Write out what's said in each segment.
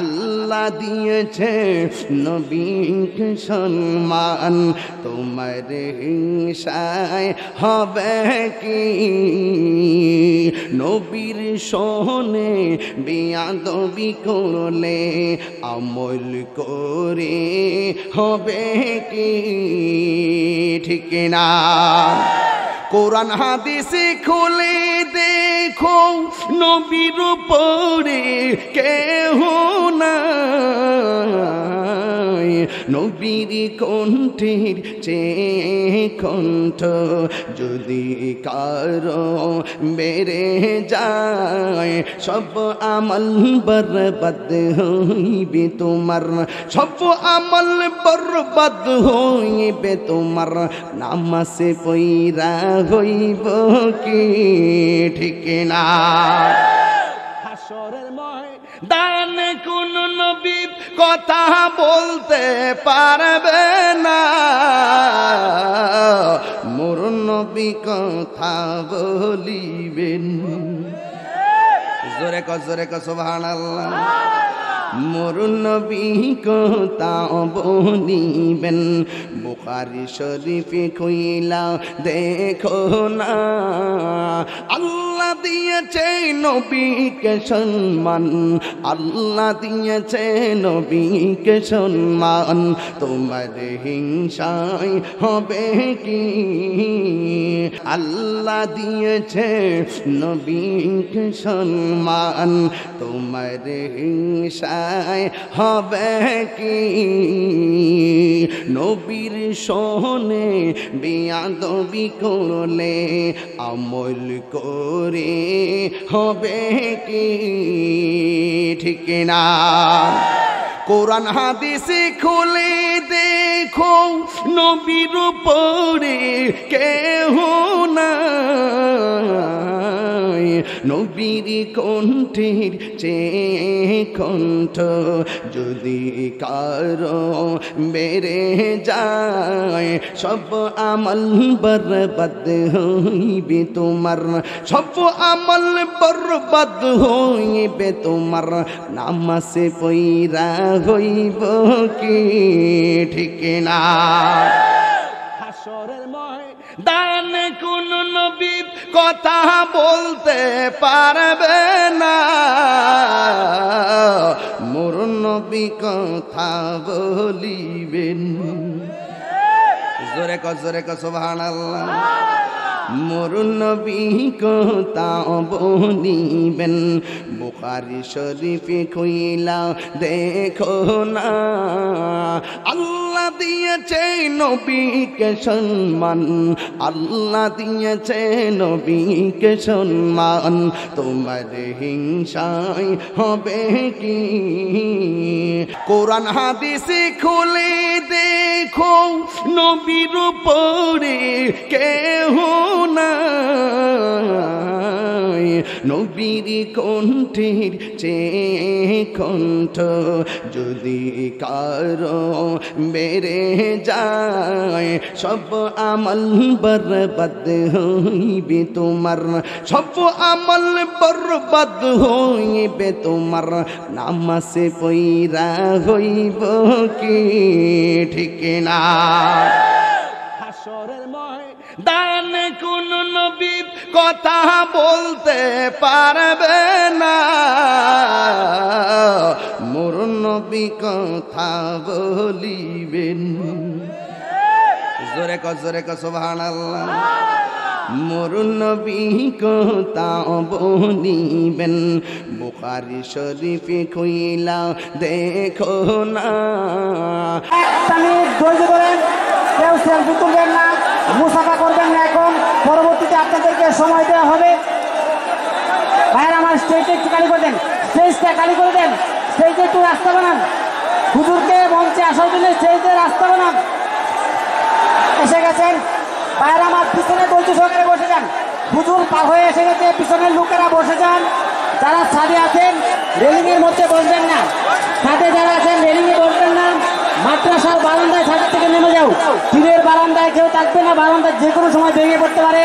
আল্লাহ দিয়েছে নবীক সম্মান তোমার হিংসায় হবে কি নবীর সোহনে বিয়াদবি করলে আমল করে হবে কি ঠিক না কোরআন হাদিসে খুলে দে দেখো নবীর পরে কেহ না নবীর কণ্ঠের চেয়ে কণ্ঠ যদি কারো বেড়ে যায় সব আমল বরবাদ হইবে তোমার সব আমল বরবাদ হইবে তোমার নামাসে পৈরা হইব কি ঠিক না হাসরের ময় কথা বলতে পারবে না মোর নবী কথা বলিবেন জোরে কোরে কোভান কস মোর নবী কথা বলিবেন বুখারি শরীফে খুইলা দেখো না আল্লাহ দিয়েছে নবীকে সম্মান আল্লাহ দিয়েছে নবীকে সম্মান তোমার হিংসায় হবে কি আল্লাহ দিয়েছে নবীকে সম্মান তোমার হিংসা যায় হবে কি নবীর সহনে বিয়াদবি করলে আমল করে হবে কি ঠিক না কোরআন হাদিসে খুলে দেখো নবীর পরে কেহ নবীর কণ্ঠের চে কণ্ঠ যদি কারো বেড়ে যায় সব আমল বরবাদ হইবে তোমার সব আমল বরবাদ হইবে তোমার নাম সে পৈরা হইব কি ঠিক না হাসরের ময় দান কোন নবী কথা বলতে পারবে না মোর নবী কথা বলিবেন জোরে কর কোভান মরুনবী নবী কথা বলিবেন বুখারি শরীফে খুইলা দেখো না আল্লাহ দিয়েছে নবীকে সম্মান আল্লাহ দিয়েছে নবীকে সম্মান তোমার হিংসায় হবে কি কোরআন হাদিস খুলে দেখো নবীর পরে কেহ নাই নবীর কণ্ঠের চে কণ্ঠ যদি কারো বেড়ে যায় সব আমল বরবাদ হইবে তোমার সব আমল বরবাদ হইবে তোমার সে পৈরা হইব কি ঠিক না হাসরের ময় দা কোন নবী কথা বলতে পারবে না মোর নবী কথা বলিবেন জোরে ক কোভান মোর নবী কথা বলিবেন বুখারি শরীফ খুইলা দেখো না না মুসাফা করবেন না আপনাদেরকে সময় দেওয়া হবে ভাইয়ের আমার স্টেজে একটু কালি করে দেন স্টেজটা কালি করে দেন স্টেজে একটু রাস্তা বানান হুজুরকে মঞ্চে আসার জন্য স্টেজে রাস্তা বানান এসে গেছেন ভাইয়ের আমার পিছনে ধৈর্য সরকারে বসে যান হুজুর পার হয়ে এসে গেছে পিছনের লোকেরা বসে যান যারা ছাদে আছেন রেলিংয়ের মধ্যে বসবেন না ছাদে যারা আছেন রেলিংয়ে বসবেন না মাদ্রাসার বারান্দায় ছাদের থেকে নেমে যাও তীরের বারান্দায় কেউ থাকবে না বারান্দায় যে কোনো সময় ভেঙে পড়তে পারে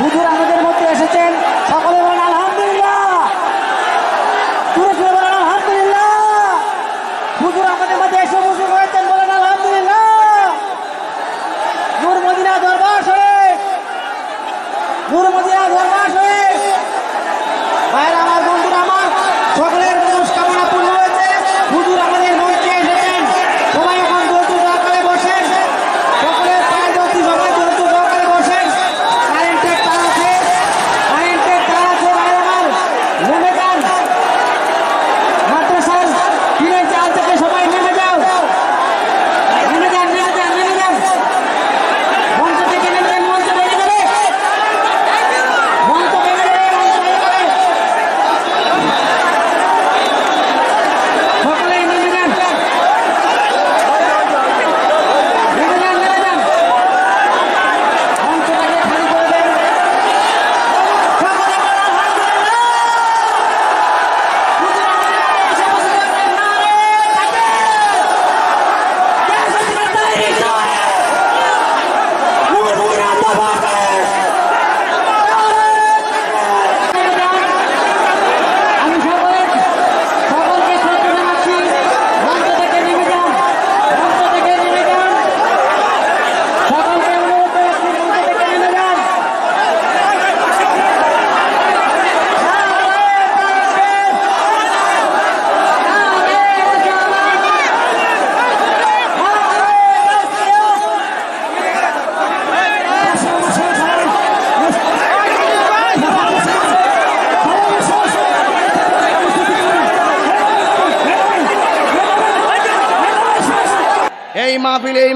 হুজুর আমাদের মধ্যে এসেছেন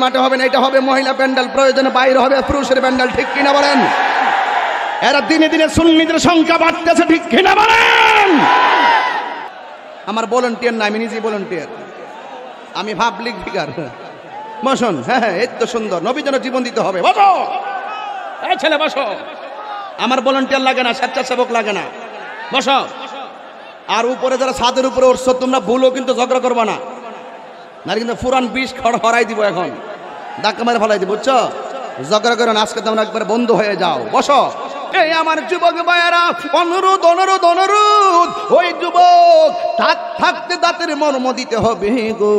মাঠে হবে না এটা হবে মহিলা প্যান্ডেল প্রয়োজনে বাইরে হবে পুরুষের প্যান্ডেল ঠিক কিনা বলেন এরা দিনে দিনে সুন্নিদের সংখ্যা বাড়তেছে ঠিক কিনা বলেন আমার ভলেন্টিয়ার না আমি নিজে ভলেন্টিয়ার আমি পাবলিক ফিগার বসুন হ্যাঁ হ্যাঁ এত সুন্দর নবী যেন জীবন দিতে হবে বসো এই ছেলে বসো আমার ভলেন্টিয়ার লাগে না স্বেচ্ছাসেবক লাগে না বসো আর উপরে যারা সাদের উপরে উঠছো তোমরা ভুলও কিন্তু ঝগড়া করবা না না কিন্তু ফুরান বিষ খড় হরাই দিব এখন ধাক্কা মারে ফলাই দিব বুঝছো জগড়া করে নাচ করতে আমরা একবার বন্ধ হয়ে যাও বসো এই আমার যুবক ভাইয়ারা অনুরোধ অনুরোধ অনুরোধ ওই যুবক থাক থাকতে দাঁতের মর্ম দিতে হবে গো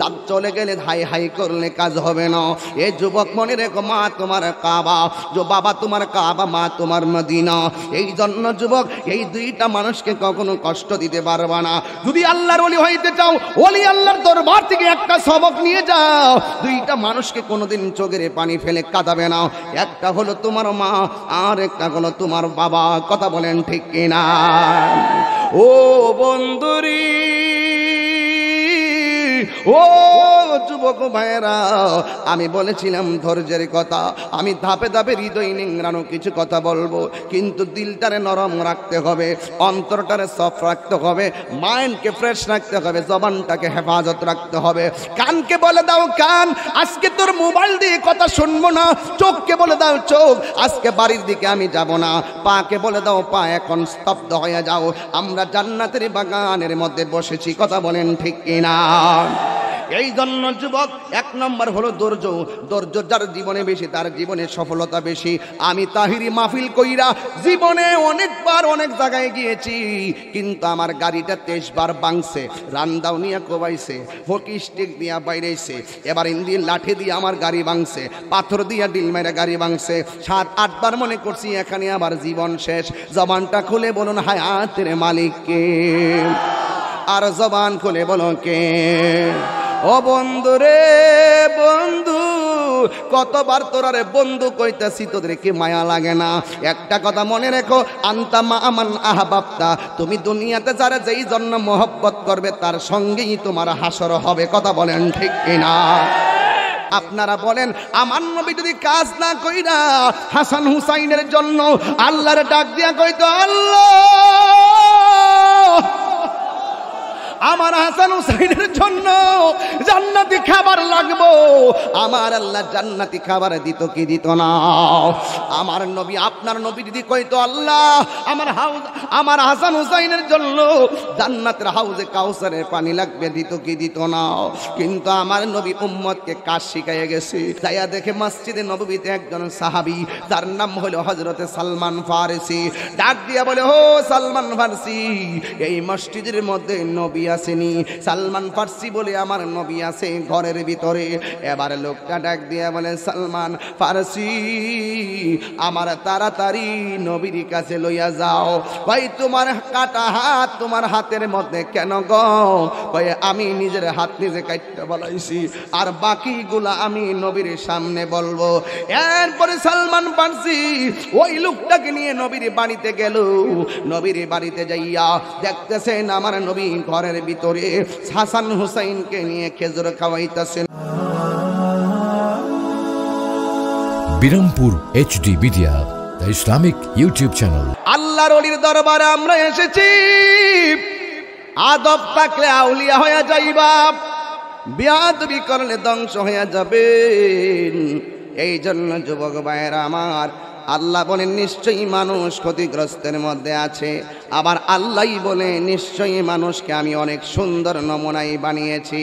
দাঁত চলে গেলে হাই হাই করলে কাজ হবে না এ যুবক মনে রেখো মা তোমার কাবা যো বাবা তোমার কাবা মা তোমার মদিনা এই জন্য যুবক এই দুইটা মানুষকে কখনো কষ্ট দিতে পারবা না যদি আল্লাহর অলি হইতে চাও অলি আল্লাহর দরবার থেকে একটা সবক নিয়ে যাও দুইটা মানুষকে কোনোদিন চোখের পানি ফেলে কাঁদাবে না একটা হলো তোমার মা আর একটা বাবাটা তোমার বাবা কথা বলেন ঠিক কিনা ও বন্ধুরী ও যুবক ভাইয়েরা আমি বলেছিলাম ধৈর্যের কথা আমি ধাপে ধাপে হৃদয় নিংড়ানো কিছু কথা বলবো কিন্তু দিলটারে নরম রাখতে হবে অন্তরটারে সফট রাখতে হবে মাইন্ডকে ফ্রেশ রাখতে হবে জবানটাকে হেফাজত রাখতে হবে কানকে বলে দাও কান আজকে তোর মোবাইল দিয়ে কথা শুনবো না চোখকে বলে দাও চোখ আজকে বাড়ির দিকে আমি যাব না পাকে বলে দাও পা এখন স্তব্ধ হয়ে যাও আমরা জান্নাতের বাগানের মধ্যে বসেছি কথা বলেন ঠিক কিনা এই জন্য যুবক এক নম্বর হলো ধৈর্য ধৈর্য যার জীবনে বেশি তার জীবনে সফলতা বেশি আমি তাহিরি মাহফিল কইরা জীবনে অনেকবার অনেক জায়গায় গিয়েছি কিন্তু আমার গাড়িটা তেইশবার বাংছে রান্দাও নিয়ে কোবাইছে হকি স্টিক দিয়া বাইরেছে এবার ইন্দির লাঠি দিয়ে আমার গাড়ি বাংছে পাথর দিয়া ডিল মেরে গাড়ি বাংছে সাত আটবার মনে করছি এখানে আমার জীবন শেষ জবানটা খুলে বলুন হায়াতের মালিককে আর জবান খুলে বলো কে ও বন্ধু রে বন্ধু কতবার তোরা রে বন্ধু কইতাছি তোদের কি মায়া লাগে না একটা কথা মনে রেখো আন্তা মা আমান আহবাবতা তুমি দুনিয়াতে যারা যেই জন্য মহব্বত করবে তার সঙ্গেই তোমার হাসর হবে কথা বলেন ঠিক কিনা আপনারা বলেন আমার নবী যদি কাজ না কইরা হাসান হুসাইনের জন্য আল্লাহর ডাক দিয়া কইতো আল্লাহ আমার হাসান হুসাইনের জন্য জান্নাতি খাবার লাগবো আমার আল্লাহ জান্নাতি খাবার দিত কি দিত না আমার নবী আপনার নবী দিদি কইতো আল্লাহ আমার হাউজ আমার হাসান হুসাইনের জন্য জান্নাতের হাউজে কাউসারের পানি লাগবে দিত কি দিত না কিন্তু আমার নবী উম্মতকে কাজ শিখাইয়ে গেছে তাইয়া দেখে মসজিদে নবীতে একজন সাহাবি তার নাম হলো হজরতে সালমান ফারসি ডাক দিয়া বলে ও সালমান ফারসি এই মসজিদের মধ্যে নবী আসেনি সালমান ফার্সি বলে আমার নবী আছে ঘরের ভিতরে এবার লোকটা ডাক দিয়ে বলে সালমান ফার্সি আমার তাড়াতাড়ি নবীর কাছে লইয়া যাও ভাই তোমার কাটা হাত তোমার হাতের মধ্যে কেন গে আমি নিজের হাত নিজে কাটতে বলাইছি আর বাকিগুলা আমি নবীর সামনে বলবো এরপরে সালমান ফার্সি ওই লোকটাকে নিয়ে নবীর বাড়িতে গেল নবীর বাড়িতে যাইয়া দেখতেছেন আমার নবী ঘরের ঘরের ভিতরে হাসান হুসাইনকে নিয়ে খেজুর খাওয়াইতেছেন Birampur H D media Islamic YouTube channel আল্লাহর অলির দরবারে আমরা এসেছি আদব থাকলে আউলিয়া হয়ে যাইবা বিয়াদবি করলে ধ্বংস হয়ে যাবেন এই জন্য যুবক ভাইয়েরা আমার আল্লাহ বলেন নিশ্চয়ই মানুষ ক্ষতিগ্রস্তের মধ্যে আছে আবার আল্লাহ বলে নিশ্চয়ই মানুষকে আমি অনেক সুন্দর নমুনাই বানিয়েছি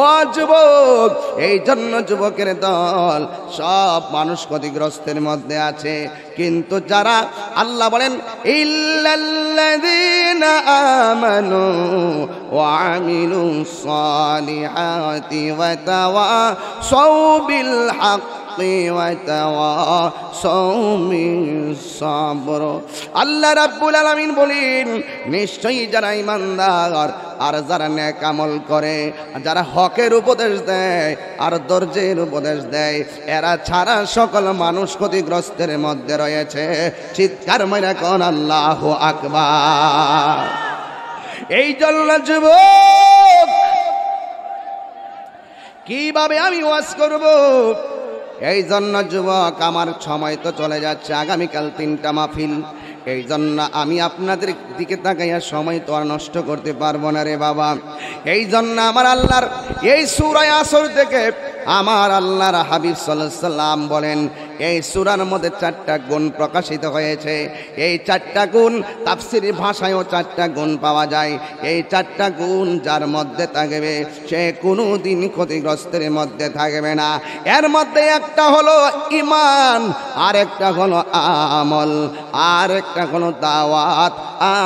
ও যুবক এই জন্য যুবকের দল সব মানুষ ক্ষতিগ্রস্তের মধ্যে আছে কিন্তু যারা আল্লাহ বলেন ইল্লাল্লাযীনা আমানু ওয়া আমিলুস সালিহাতি আল্লাহ রাব্বুল আলমিন বলিন নিশ্চয়ই যারা ইমানদার আর যারা ন্যাক আমল করে যারা হকের উপদেশ দেয় আর দর্জের উপদেশ দেয় এরা ছাড়া সকল মানুষ ক্ষতিগ্রস্তের মধ্যে রয়েছে চিৎকার মানে কন আল্লাহ আকবার এই জন্য যুবক কিভাবে আমি ওয়াশ করবো এই জন্য যুবক আমার সময় তো চলে যাচ্ছে আগামীকাল তিনটা মাহফিল এই জন্য আমি আপনাদের দিকে তাকাইয়া সময় তো আর নষ্ট করতে পারবো না রে বাবা এই জন্য আমার আল্লাহর এই সুরায় আসর থেকে আমার আল্লাহর হাবিব সাল্লাম বলেন এই সুরার মধ্যে চারটা গুণ প্রকাশিত হয়েছে এই চারটা গুণ তাফসির ভাষায়ও চারটা গুণ পাওয়া যায় এই চারটা গুণ যার মধ্যে থাকবে সে কোনো দিন ক্ষতিগ্রস্তের মধ্যে থাকবে না এর মধ্যে একটা হলো ইমান আর একটা হলো আমল আর একটা হলো দাওয়াত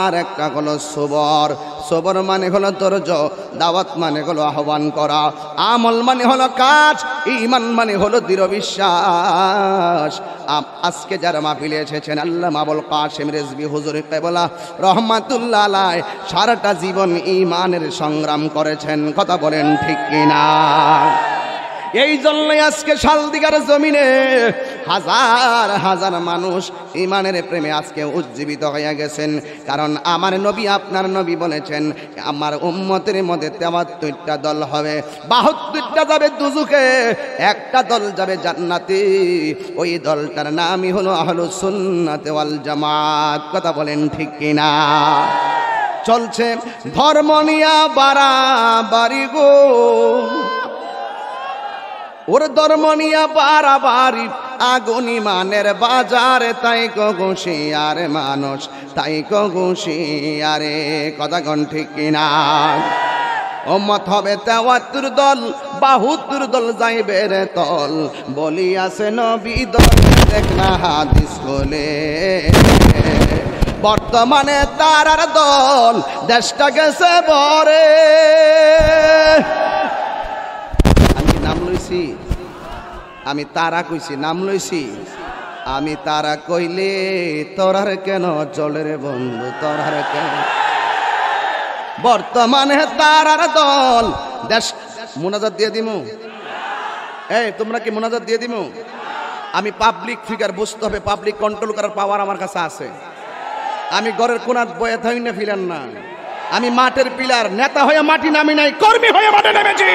আর একটা হলো সুবর সবর মানে হলো দরজ দাওয়াত মানে হলো আহ্বান করা আমল মানে হলো কাজ ইমান মানে হলো দৃঢ় বিশ্বাস আজকে যারা মাহফিলে এসেছেন আল্লাহ মাবল কাশেম রেজবি হুজুর কেবলা রহমাতুল্লাহ সারাটা জীবন ইমানের সংগ্রাম করেছেন কথা বলেন ঠিক কিনা এই জন্যই আজকে শালদিগার জমিনে হাজার হাজার মানুষ ইমানের প্রেমে আজকে উজ্জীবিত হয়ে গেছেন কারণ আমার নবী আপনার নবী বলেছেন আমার উম্মতের মধ্যে তেমাত্তরটা দল হবে বাহাত্তরটা যাবে দুজুকে একটা দল যাবে জান্নাতি ওই দলটার নামই হলো আহলু সুন্নাতে ওয়াল জামাত কথা বলেন ঠিক কিনা চলছে ধর্ম নিয়া বাড়া বাড়ি গো ওর ধর্ম নিয়া বাড়ি আগুনি মানের বাজারে তাই কঘুষি আরে মানুষ তাই কঘুষি আরে কথা কন ঠিক কিনা ওমত হবে তেওয়াতুর দল বাহুতুর দল যাইবে রে তল বলি আছে নবী দল দেখ না হাদিস কোলে বর্তমানে তারার দল দেশটা গেছে বরে কইছি আমি তারা কইছি নাম লইছি আমি তারা কইলে তরার কেন জলের বন্ধু তরার কেন বর্তমানে তারার দল দেশ মোনাজাত দিয়ে দিমু এই তোমরা কি মোনাজাত দিয়ে দিমু আমি পাবলিক ফিগার বুঝতে হবে পাবলিক কন্ট্রোল করার পাওয়ার আমার কাছে আছে আমি ঘরের কোনার বয়ে থাই না ফিরেন না আমি মাঠের পিলার নেতা হয়ে মাটি নামি নাই কর্মী হয়ে মাঠে নেমেছি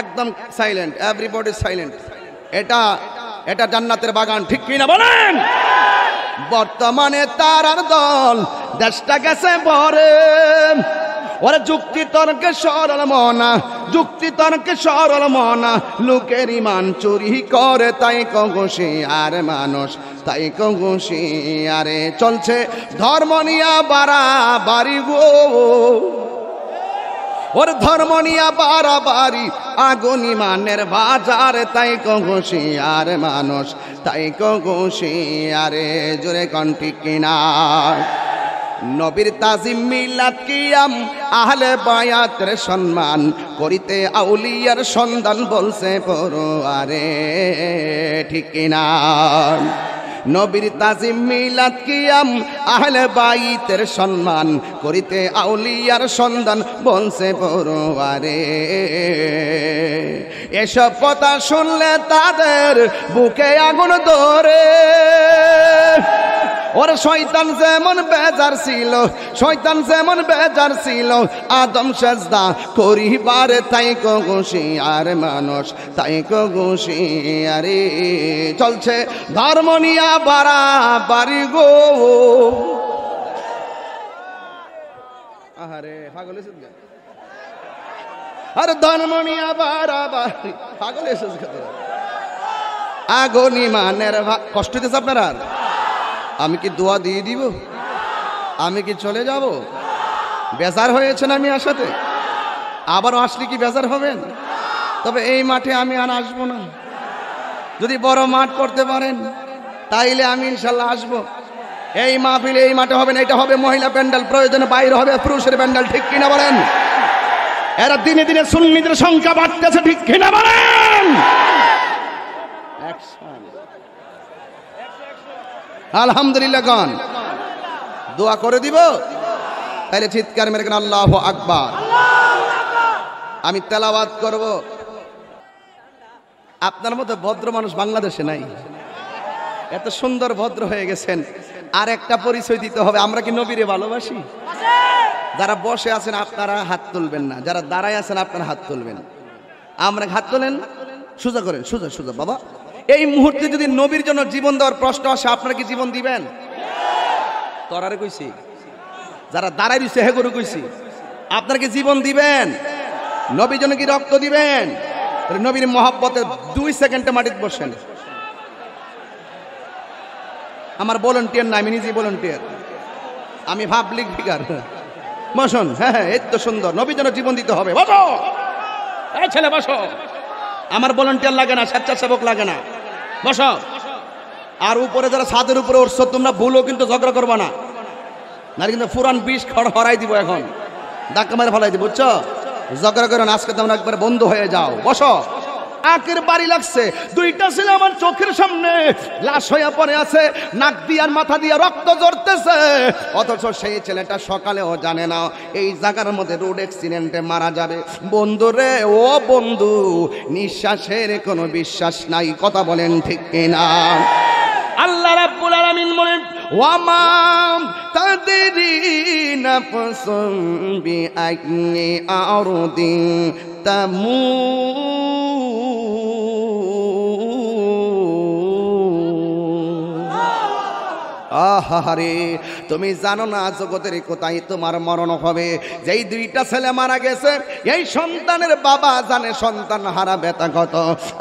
একদম সাইলেন্ট এভরিবডি সাইলেন্ট এটা এটা জান্নাতের বাগান ঠিক কিনা বলেন বর্তমানে আর দল দেশটা গেছে ভরে ওরে যুক্তি তর্কে সরল মনা যুক্তি তর্কে সরল মনা লোকের ইমান চুরি করে তাই কঘষি আরে মানুষ তাই কঘষি আরে চলছে ধর্ম নিয়া বাড়া বাড়ি গো ওর ধর্ম নিয়া বাড়াবাড়ি আগুনি মানের বাজার তাই আর মানুষ তাই আরে জোরে কণ্ঠি কিনা নবীর তাজিম মিলাত কিয়াম আহলে বায়াতের সম্মান করিতে আউলিয়ার সন্ধান বলছে পড়ো আরে ঠিক কিনা নবীর তাজিম মিলাদ কিয়াম আহলে বাইতের সম্মান করিতে আউলিয়ার সন্ধান বনছে পড়ুয়ারে এসব কথা শুনলে তাদের বুকে আগুন ধরে ওর শয়তান যেমন বেজার ছিল শয়তান যেমন বেজার ছিল আদম সাজদা করিবার তাই কগুষি আর মানুষ তাই কগুষি আরে চলছে ধর্ম নিয়া বাড়ি গো আহারে পাগল এসে আর ধর্ম নিয়া বাড়া বাড়ি পাগল এসে আগুনি মানের কষ্ট দিতেছে আপনারা আমি কি দোয়া দিয়ে দিব আমি কি চলে যাব বেজার হয়েছেন আমি আসাতে আবারও আসলে কি বেজার হবেন তবে এই মাঠে আমি আর আসব না যদি বড় মাঠ করতে পারেন তাইলে আমি ইনশাল্লাহ আসব এই মাহফিল এই মাঠে হবে না এটা হবে মহিলা প্যান্ডেল প্রয়োজনে বাইরে হবে পুরুষের প্যান্ডেল ঠিক কিনা বলেন এরা দিনে দিনে সুন্নিদের সংখ্যা বাড়তেছে ঠিক কিনা বলেন আলহামদুলিল্লাহ গন দোয়া করে দিব তাহলে চিৎকার মেরে কেন আল্লাহ আকবর আমি তেলাবাদ করব আপনার মতো ভদ্র মানুষ বাংলাদেশে নাই এত সুন্দর ভদ্র হয়ে গেছেন আর একটা পরিচয় দিতে হবে আমরা কি নবীরে ভালোবাসি যারা বসে আছেন আপনারা হাত তুলবেন না যারা দাঁড়ায় আছেন আপনারা হাত তুলবেন আমরা হাত তোলেন সোজা করেন সোজা সোজা বাবা এই মুহূর্তে যদি নবীর জন্য জীবন দেওয়ার প্রশ্ন আসে আপনারা কি জীবন দিবেন তরারে কইছি যারা দাঁড়াই দিচ্ছে হে গরু কইছি আপনারা কি জীবন দিবেন নবীর জন্য কি রক্ত দিবেন নবীর মহাব্বতে দুই সেকেন্ডে মাটিতে বসেন আমার ভলেন্টিয়ার না আমি নিজে ভলেন্টিয়ার আমি পাবলিক ফিগার বসুন হ্যাঁ হ্যাঁ এই তো সুন্দর নবীর জন্য জীবন দিতে হবে বসো ছেলে বসো আমার ভলেন্টিয়ার লাগে না স্বেচ্ছাসেবক লাগে না বসো আর উপরে যারা ছাদের উপরে উঠছো তোমরা ভুলও কিন্তু ঝগড়া করবা না নাহলে কিন্তু পুরান বিষ খড় হরাই দিব এখন ধাক্কা মারে ফলাই দিব বুঝছো ঝগড়া করে না আজকে তোমরা একবার বন্ধ হয়ে যাও বসো আঁকের বাড়ি লাগছে দুইটা ছেলে আমার চোখের সামনে লাশ হইয়া পড়ে আছে নাক দিয়ার মাথা দিয়া রক্ত জড়তেছে অথচ সেই ছেলেটা সকালেও জানে না এই জায়গার মধ্যে রোড অ্যাক্সিডেন্টে মারা যাবে বন্ধু রে ও বন্ধু নিঃশ্বাসের কোনো বিশ্বাস নাই কথা বলেন ঠিক কিনা আল্লাহ রাব্বুল আলামিন বলেন وما تدري نفس بأي أرض تموت আহারে তুমি জানো না জগতের কোথায় তোমার মরণ হবে যেই দুইটা ছেলে মারা গেছে এই সন্তানের বাবা জানে সন্তান হারা ব্যথা কত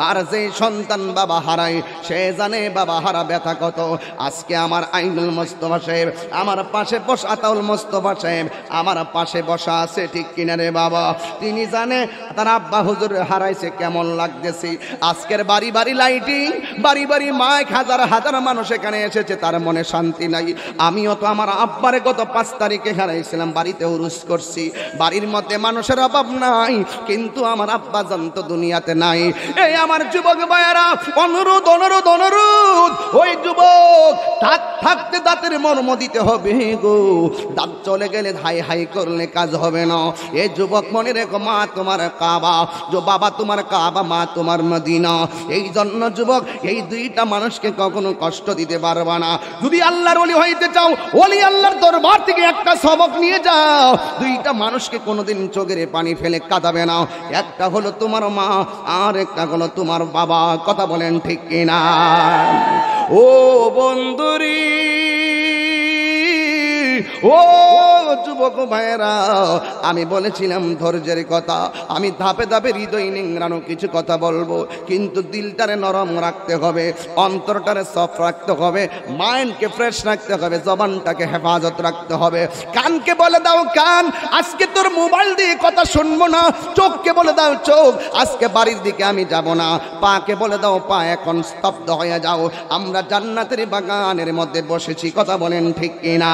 আর যেই সন্তান বাবা হারায় সে জানে বাবা হারা ব্যথা কত আজকে আমার আইনুল মোস্তফা সাহেব আমার পাশে বসা আতাউল মোস্তফা সাহেব আমার পাশে বসা আছে ঠিক কিনারে রে বাবা তিনি জানে তার আব্বা হুজুর হারাইছে কেমন লাগতেছে আজকের বাড়ি বাড়ি লাইটিং বাড়ি বাড়ি মাইক হাজার হাজার মানুষ এখানে এসেছে তার মনে শান্তি নাই আমিও তো আমার আব্বারে গত পাঁচ তারিখে হারাইছিলাম বাড়িতে উরুস করছি বাড়ির মতে মানুষের অভাব নাই কিন্তু আমার আব্বা জানত দুনিয়াতে নাই এই আমার যুবক ভাইয়ারা অনুরোধ অনুরোধ অনুরোধ ওই যুবক থাক থাকতে দাঁতের মর্ম দিতে হবে গো দাঁত চলে গেলে হাই হাই করলে কাজ হবে না এ যুবক মনে রেখো মা তোমার কাবা যো বাবা তোমার কাবা মা তোমার মদিনা এই জন্য যুবক এই দুইটা মানুষকে কখনো কষ্ট দিতে পারবা না যদি আল্লাহর অলি হইতে চাও অলি আল্লাহর দরবার থেকে একটা সবক নিয়ে যাও দুইটা মানুষকে কোনোদিন চোখের পানি ফেলে কাঁদাবে না একটা হলো তোমার মা আর একটা হলো তোমার বাবা কথা বলেন ঠিক কিনা ও বন্ধুরি ও যুবক ভাইয়েরা আমি বলেছিলাম ধৈর্যের কথা আমি ধাপে ধাপে হৃদয় নিংড়ানো কিছু কথা বলবো কিন্তু দিলটারে নরম রাখতে হবে অন্তরটারে সফট রাখতে হবে মাইন্ডকে ফ্রেশ রাখতে হবে জবানটাকে হেফাজত রাখতে হবে কানকে বলে দাও কান আজকে তোর মোবাইল দিয়ে কথা শুনবো না চোখকে বলে দাও চোখ আজকে বাড়ির দিকে আমি যাব না পাকে বলে দাও পা এখন স্তব্ধ হয়ে যাও আমরা জান্নাতের বাগানের মধ্যে বসেছি কথা বলেন ঠিক কিনা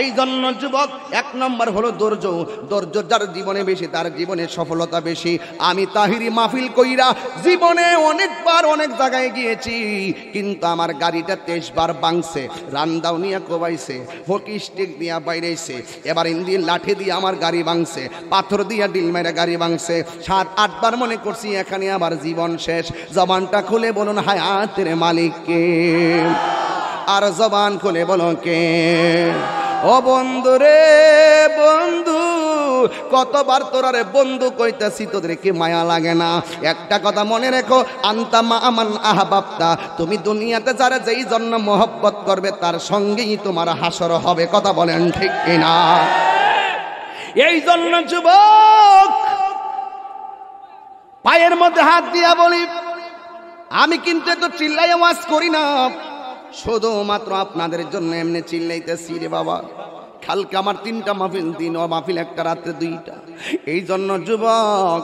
এই জন্য জন্য যুবক এক নম্বর হলো দর্জ দর্জ যার জীবনে বেশি তার জীবনে সফলতা বেশি আমি তাহিরি মাহফিল কইরা জীবনে অনেকবার অনেক জায়গায় গিয়েছি কিন্তু আমার গাড়িটা তেইশবার বাংছে রান্দাও নিয়ে কোবাইছে হকি স্টিক দিয়া বাইরেছে এবার ইন্দিন লাঠি দিয়ে আমার গাড়ি ভাঙছে পাথর দিয়া ডিল মেরে গাড়ি ভাঙছে সাত আটবার মনে করছি এখানে আমার জীবন শেষ জবানটা খুলে বলুন হায়াতের মালিককে আর জবান খুলে বলো কে ও বোন বন্ধুরে বন্ধু কতবার তোরা রে বন্ধু কইতাছি তোদের কি মায়া লাগে না একটা কথা মনে রেখো আন্তা মা আমান আহবাবতা তুমি দুনিয়াতে যারা যেই জন্য মহব্বত করবে তার সঙ্গেই তোমার হাসর হবে কথা বলেন ঠিক কিনা এই জন্য যুবক পায়ের মধ্যে হাত দিয়া বলি আমি কিন্তু এত চিল্লাই ওয়াজ করি না শুধুমাত্র আপনাদের জন্য এমনি চিল্লাইতে সিরে বাবা কালকে আমার তিনটা মাহফিল দিন ও মাহফিল একটা রাত্রে দুইটা এই জন্য যুবক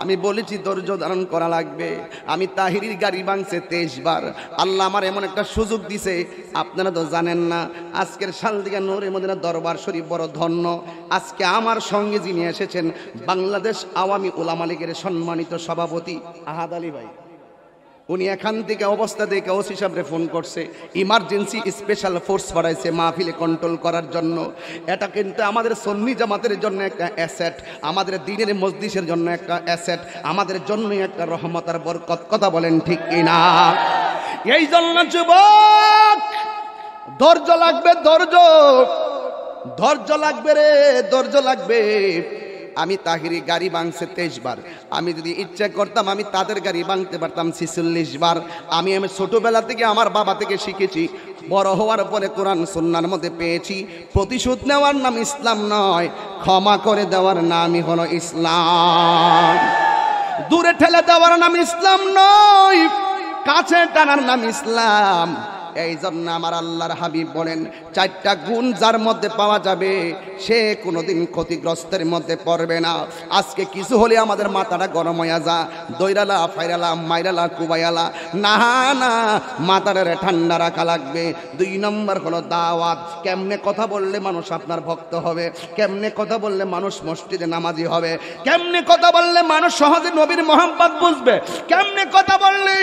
আমি বলেছি ধৈর্য ধারণ করা লাগবে আমি তাহিরির গাড়ি ভাঙছে তেইশ বার আল্লাহ আমার এমন একটা সুযোগ দিছে আপনারা তো জানেন না আজকের দিকে নূরে মদিনা দরবার শরীফ বড় ধন্য আজকে আমার সঙ্গে যিনি এসেছেন বাংলাদেশ আওয়ামী ওলামা সম্মানিত সভাপতি আহাদ আলী ভাই উনি এখান থেকে অবস্থা দেখে ওসি সাহেবরে ফোন করছে ইমার্জেন্সি স্পেশাল ফোর্স বাড়াইছে মাহফিলে কন্ট্রোল করার জন্য এটা কিন্তু আমাদের সন্নি জামাতের জন্য একটা অ্যাসেট আমাদের দিনের মসজিষের জন্য একটা অ্যাসেট আমাদের জন্য একটা রহমতার বরকত কথা বলেন ঠিক কিনা এই জন্য যুবক ধৈর্য লাগবে ধৈর্য ধৈর্য লাগবে রে ধৈর্য লাগবে আমি তাহিরি গাড়ি ভাঙছে তেইশ বার আমি যদি ইচ্ছা করতাম আমি তাদের গাড়ি ভাঙতে পারতাম ছিচল্লিশ বার আমি আমি ছোটোবেলা থেকে আমার বাবা থেকে শিখেছি বড় হওয়ার পরে কোরআন সন্ন্যার মধ্যে পেয়েছি প্রতিশোধ নেওয়ার নাম ইসলাম নয় ক্ষমা করে দেওয়ার নামই হলো ইসলাম দূরে ঠেলে দেওয়ার নাম ইসলাম নয় কাছে টানার নাম ইসলাম এই জন্য আমার আল্লাহর হাবিব বলেন চারটা গুণ যার মধ্যে পাওয়া যাবে সে কোনোদিন ক্ষতিগ্রস্তের মধ্যে পড়বে না আজকে কিছু হলে আমাদের মাথাটা গরম হয়ে যা দৈরালা ফাইরালা মাইরালা কুবাইয়ালা না না মাথাটা ঠান্ডা রাখা লাগবে দুই নম্বর হলো দাওয়াত কেমনে কথা বললে মানুষ আপনার ভক্ত হবে কেমনে কথা বললে মানুষ মসজিদে নামাজি হবে কেমনে কথা বললে মানুষ সহজে নবীর মোহাম্মদ বুঝবে কেমনে কথা বললে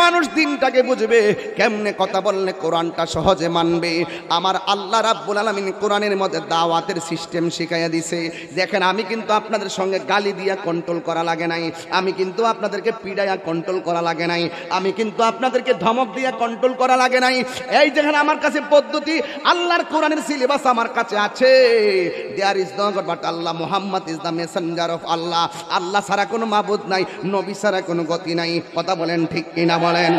মানুষ দিনটাকে বুঝবে কেমনে কথা বললে মানলে কোরআনটা সহজে মানবে আমার আল্লাহ রাব্বুল আলমিন কোরআনের মধ্যে দাওয়াতের সিস্টেম শিখাইয়া দিছে দেখেন আমি কিন্তু আপনাদের সঙ্গে গালি দিয়া কন্ট্রোল করা লাগে নাই আমি কিন্তু আপনাদেরকে পিড়াইয়া কন্ট্রোল করা লাগে নাই আমি কিন্তু আপনাদেরকে ধমক দিয়া কন্ট্রোল করা লাগে নাই এই যেখানে আমার কাছে পদ্ধতি আল্লাহর কোরআনের সিলেবাস আমার কাছে আছে দেয়ার ইজ দর but Allah Mohammad is the messenger of Allah Allah ছাড়া কোনো মাবুদ নাই নবী ছাড়া কোনো গতি নাই কথা বলেন ঠিক কিনা বলেন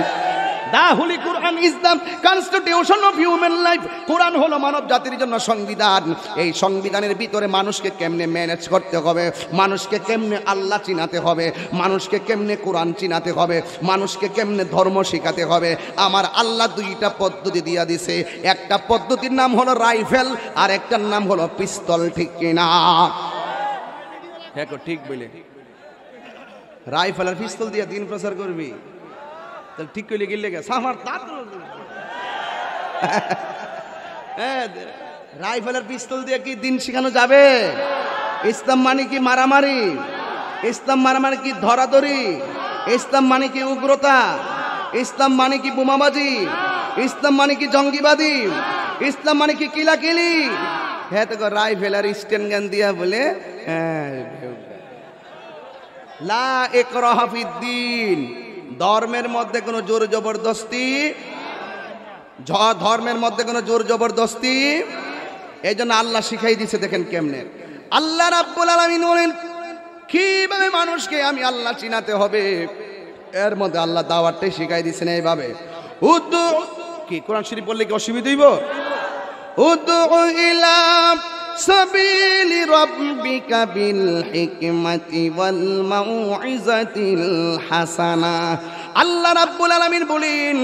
the holy Quran is the constitution of human life Quran হলো মানব জাতির জন্য সংবিধান এই সংবিধানের ভিতরে মানুষকে কেমনে ম্যানেজ করতে হবে মানুষকে কেমনে আল্লাহ চিনাতে হবে মানুষকে কেমনে কোরআন চিনাতে হবে মানুষকে কেমনে ধর্ম শেখাতে হবে আমার আল্লাহ দুইটা পদ্ধতি দিয়া দিছে একটা পদ্ধতির নাম হলো রাইফেল আর একটার নাম হলো পিস্তল ঠিক কিনা হ্যাঁ ঠিক বলে রাইফেল আর পিস্তল দিয়ে দিন প্রচার করবি ঠিক করলে গেলে গেছে আমার দাঁত হ্যাঁ রাইফেলের পিস্তল দিয়ে কি দিন শেখানো যাবে ইসলাম মানে কি মারামারি ইসলাম মারামারি মানে মানে কি ধরাধরি ইসলাম মানে কি উগ্রতা ইসলাম মানে কি বোমাবাজি ইসলাম মানে কি জঙ্গিবাদী ইসলাম মানে কি কিলি হ্যাঁ তো রাইফেল আর স্টেন গান দিয়া বলে হ্যাঁ, লা একরহাফিদ্দিন ধর্মের মধ্যে কোনো জোর জবরদস্তি ধর্মের মধ্যে কোনো জোর জবরদস্তি এই জন্য আল্লাহ শিখাই দিছে দেখেন কেমনে আল্লাহ রাব্বুল আলামিন বলেন কিভাবে মানুষকে আমি আল্লাহ চিনাতে হবে এর মধ্যে আল্লাহ দাওয়াতটাই শিখাই দিছেন এইভাবে উদ্দু কি কোরআন শরীফ বললে কি অসুবিধা হইব উদ্দু ইলা سبيل ربك بالحكمة والموعظة الحسنة আল্লাহ রাব্বুল আলামিন বলেন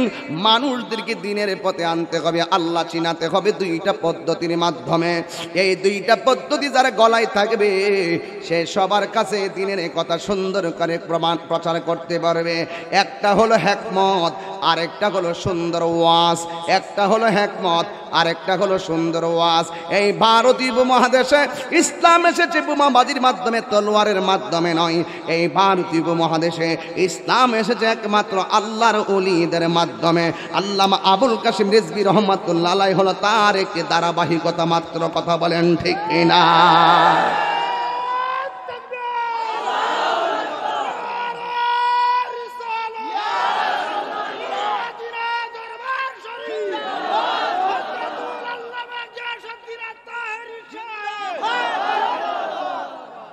মানুষদেরকে দিনের পথে আনতে হবে আল্লাহ চিনাতে হবে দুইটা পদ্ধতির মাধ্যমে এই দুইটা পদ্ধতি যারা গলায় থাকবে সে সবার কাছে দিনের কথা সুন্দর করে প্রমাণ প্রচার করতে পারবে একটা হলো হ্যাকমত আরেকটা হলো সুন্দর ওয়াস একটা হলো হ্যাকমত আরেকটা হলো সুন্দর ওয়াজ এই ভারতীয় উপমহাদেশে ইসলাম এসেছে বোমাবাজির মাধ্যমে তলোয়ারের মাধ্যমে নয় এই ভারতীয় উপমহাদেশে ইসলাম এসেছে একমাত্র একমাত্র আল্লাহর অলিদের মাধ্যমে আল্লাহ আবুল কাসিম রিজবি রহমতুল্লাহ হলো তার একটি ধারাবাহিকতা মাত্র কথা বলেন ঠিক না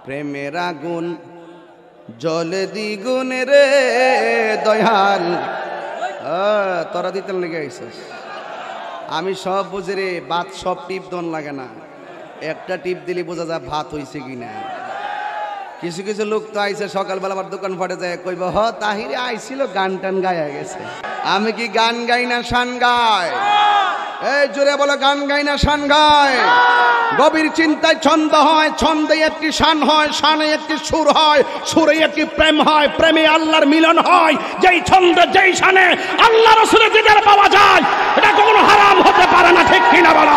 প্রেমের আগুন জলে দ্বিগুণ রে দয়াল তোরা দিতে লেগে আইসিস আমি সব বুঝে রে ভাত সব টিপ দন লাগে না একটা টিপ দিলে বোঝা যায় ভাত হয়েছে কি না কিছু কিছু লোক তো আইসে সকালবেলা আমার দোকান ফাটে যায় কইব হ তাহিরে আইছিল গান টান গায়া গেছে আমি কি গান গাই না শান গাই এই জোরে বলো গান গাই না শান গায় গভীর চিন্তায় ছন্দ হয় ছন্দে একটি শান হয় শানে একটি সুর হয় সুরে একটি প্রেম হয় প্রেমে আল্লাহর মিলন হয় যেই ছন্দে যেই শানে আল্লাহর সুরে দিদার পাওয়া যায় এটা কোনো হারাম হতে পারে না ঠিক কিনা বলা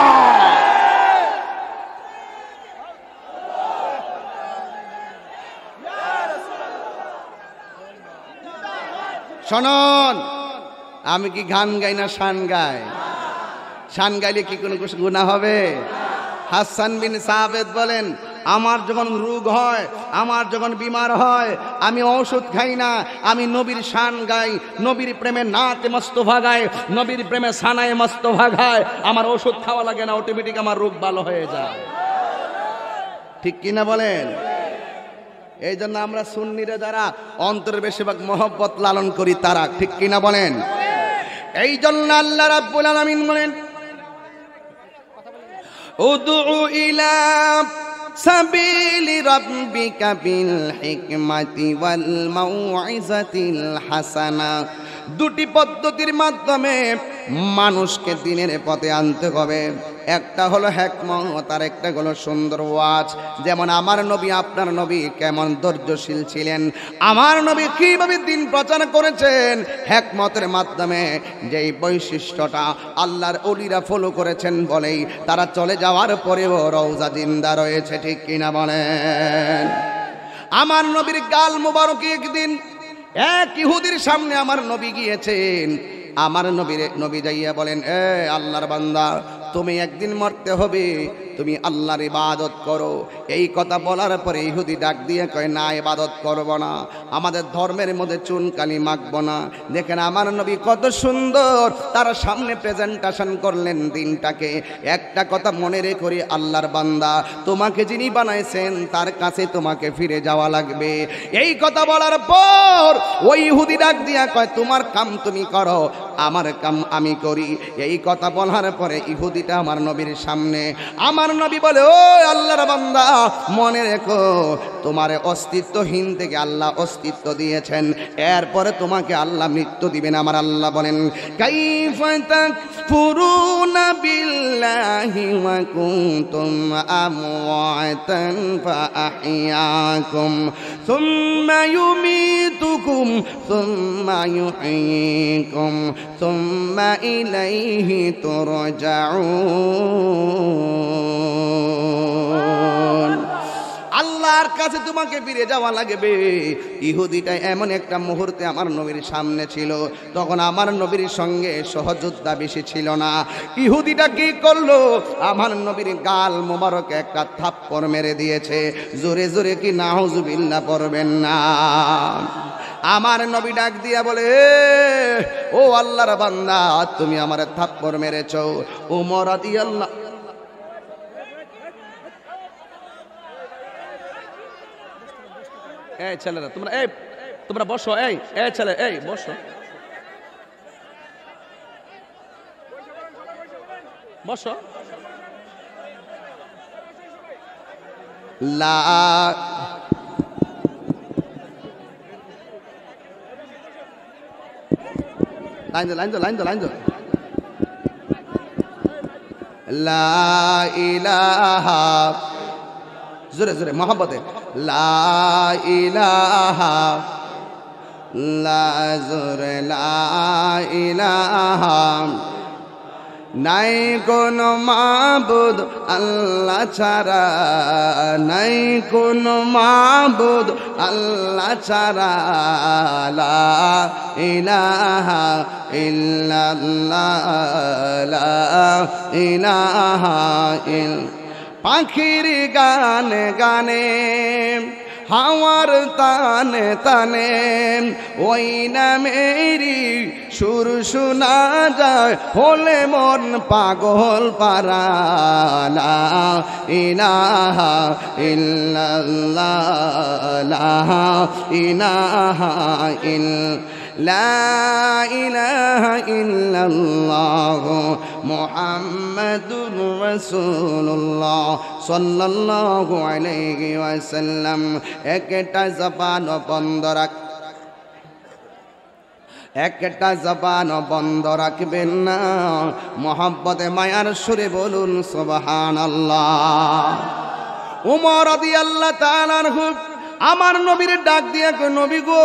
শোনন আমি কি গান গাই না শান গাই শান গাইলে কি কোনো গুণা হবে হাসান বিন সাহেদ বলেন আমার যখন রোগ হয় আমার যখন বিমার হয় আমি ঔষধ খাই না আমি নবীর শান গাই নবীর প্রেমে নাতে মস্ত ভাগায় নবীর প্রেমে সানায় মস্ত ভাগায় আমার ওষুধ খাওয়া লাগে না অটোমেটিক আমার রোগ ভালো হয়ে যায় ঠিক কিনা বলেন এই জন্য আমরা সুন্নিরা যারা অন্তরের বেশিরভাগ মহব্বত লালন করি তারা ঠিক কিনা বলেন এই জন্য আল্লাহ রাবুল আলমিন বলেন ادع إلى سبيل ربك بالحكمة والموعظة الحسنة দুটি পদ্ধতির মাধ্যমে মানুষকে দিনের পথে আনতে হবে একটা হলো হ্যাকমত আর একটা হলো সুন্দর ওয়াজ যেমন আমার নবী আপনার নবী কেমন ধৈর্যশীল ছিলেন আমার নবী কীভাবে দিন প্রচার করেছেন হ্যাকমতের মাধ্যমে যেই বৈশিষ্ট্যটা আল্লাহর অলিরা ফলো করেছেন বলেই তারা চলে যাওয়ার পরেও রৌজা জিন্দা রয়েছে ঠিক কিনা বলেন আমার নবীর গাল মুবারক একদিন এক ইহুদির সামনে আমার নবী গিয়েছেন আমার নবীর নবী যাইয়া বলেন এ আল্লাহর বান্দা তুমি একদিন মরতে হবে তুমি আল্লাহর ইবাদত করো এই কথা বলার পরে ইহুদি ডাক দিয়ে কয় না ইবাদত করব না আমাদের ধর্মের মধ্যে চুনকালি মাখব না দেখেন আমার নবী কত সুন্দর তার সামনে প্রেজেন্টেশন করলেন দিনটাকে একটা কথা মনে রেখে আল্লাহর বান্দা তোমাকে যিনি বানাইছেন তার কাছে তোমাকে ফিরে যাওয়া লাগবে এই কথা বলার পর ওই ইহুদি ডাক দিয়া কয় তোমার কাম তুমি করো আমার কাম আমি করি এই কথা বলার পরে ইহুদিটা আমার নবীর সামনে আমার আমার নবী বলে ও আল্লাহর বান্দা মনে রেখো তোমার অস্তিত্বহীন থেকে আল্লাহ অস্তিত্ব দিয়েছেন এরপরে তোমাকে আল্লাহ মৃত্যু দিবেন আমার আল্লাহ বলেন ফুরুনা যাও আল্লাহর কাছে তোমাকে ফিরে যাওয়া লাগবে ইহুদিটা এমন একটা মুহূর্তে আমার নবীর সামনে ছিল তখন আমার নবীর সঙ্গে সহযোদ্ধা বেশি ছিল না ইহুদিটা কি করলো আমার নবীর গাল মোবারক একটা থাপ্পড় মেরে দিয়েছে জোরে জোরে কি নাহজবিল্লা পড়বেন না আমার নবী ডাক দিয়া বলে ও আল্লাহর বান্দা তুমি আমার থাপ্পড় মেরেছ ও আদি আল্লাহ এই ছেলেরা তোমরা এই তোমরা বসো এই এই ছেলে এই বসো বসো লা লাইন দো লাইন দো লাইন দো লাইন লা ইলাহা জোরে জোরে মহাব্বতে লাহা নাই কোন মাবুদ আল্লাহ ছাড়া নাই কোন মাবুদ আল্লাহ ছাড়া লা ইলাহা ইল্লাল্লাহ লা ইল্লা পাখির গান গানে হাওয়ার তান তানে ওই মেরি সুর শোনা যায় হলে মন পাগল পারালা ইনাহা ইল্লাল্লাহ ইনাহা ইল্লা لا إله إلا الله محمد رسول الله صلى الله عليه وسلم اكتا زبان وبندرك একটা জবান বন্ধ রাখবেন না মোহাম্মতে মায়ার সুরে বলুন সবহান আল্লাহ উমর আদি আল্লাহ তালার হুব আমার নবীর ডাক দিয়া নবী গো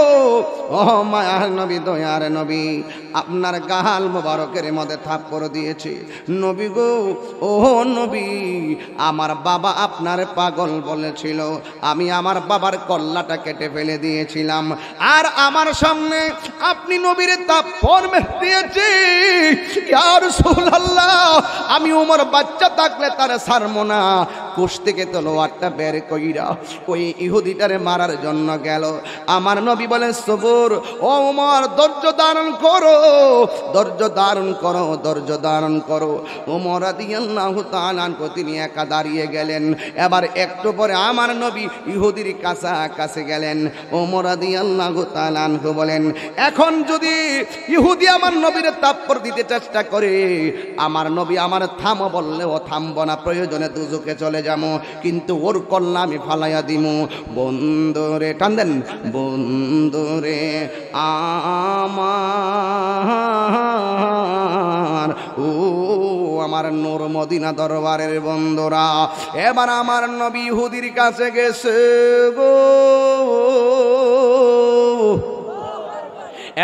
ও মায়ার নবী দয়ার নবী আপনার গাল মোবারকের মধ্যে করে দিয়েছে নবী গো ও নবী আমার বাবা আপনার পাগল বলেছিল আমি আমার বাবার কল্লাটা কেটে ফেলে দিয়েছিলাম আর আমার সামনে আপনি নবীর তাপ্পর দিয়েছি আর সুল্লাহ আমি ওমর বাচ্চা থাকলে তার সারমোনা না কোষ থেকে তলোয়ারটা বের কইরা ওই ইহুদিটারে মারার জন্য গেল আমার নবী বলেন সবুর ও উমর ধৈর্য ধারণ করো ধৈর্য ধারণ করো ধৈর্য ধারণ করো উমর আদিয়ানকো তিনি একা দাঁড়িয়ে গেলেন এবার একটু পরে আমার নবী ইহুদির কাছা কাছে গেলেন ওমর আদিয়াল্লাহু তালানহু বলেন এখন যদি ইহুদি আমার নবীর তাপ্পর দিতে চেষ্টা করে আমার নবী আমার থামো বললেও থামব না প্রয়োজনে দুজুকে চলে যাবো কিন্তু ওর কল্যাণ আমি ফালাইয়া দিমু বন্ধু বন্দরে টান্দেন বন্দরে আমার ও আমার নোর মদিনা দরবারের বন্দরা এবার আমার নবী হুদির কাছে গেছে গো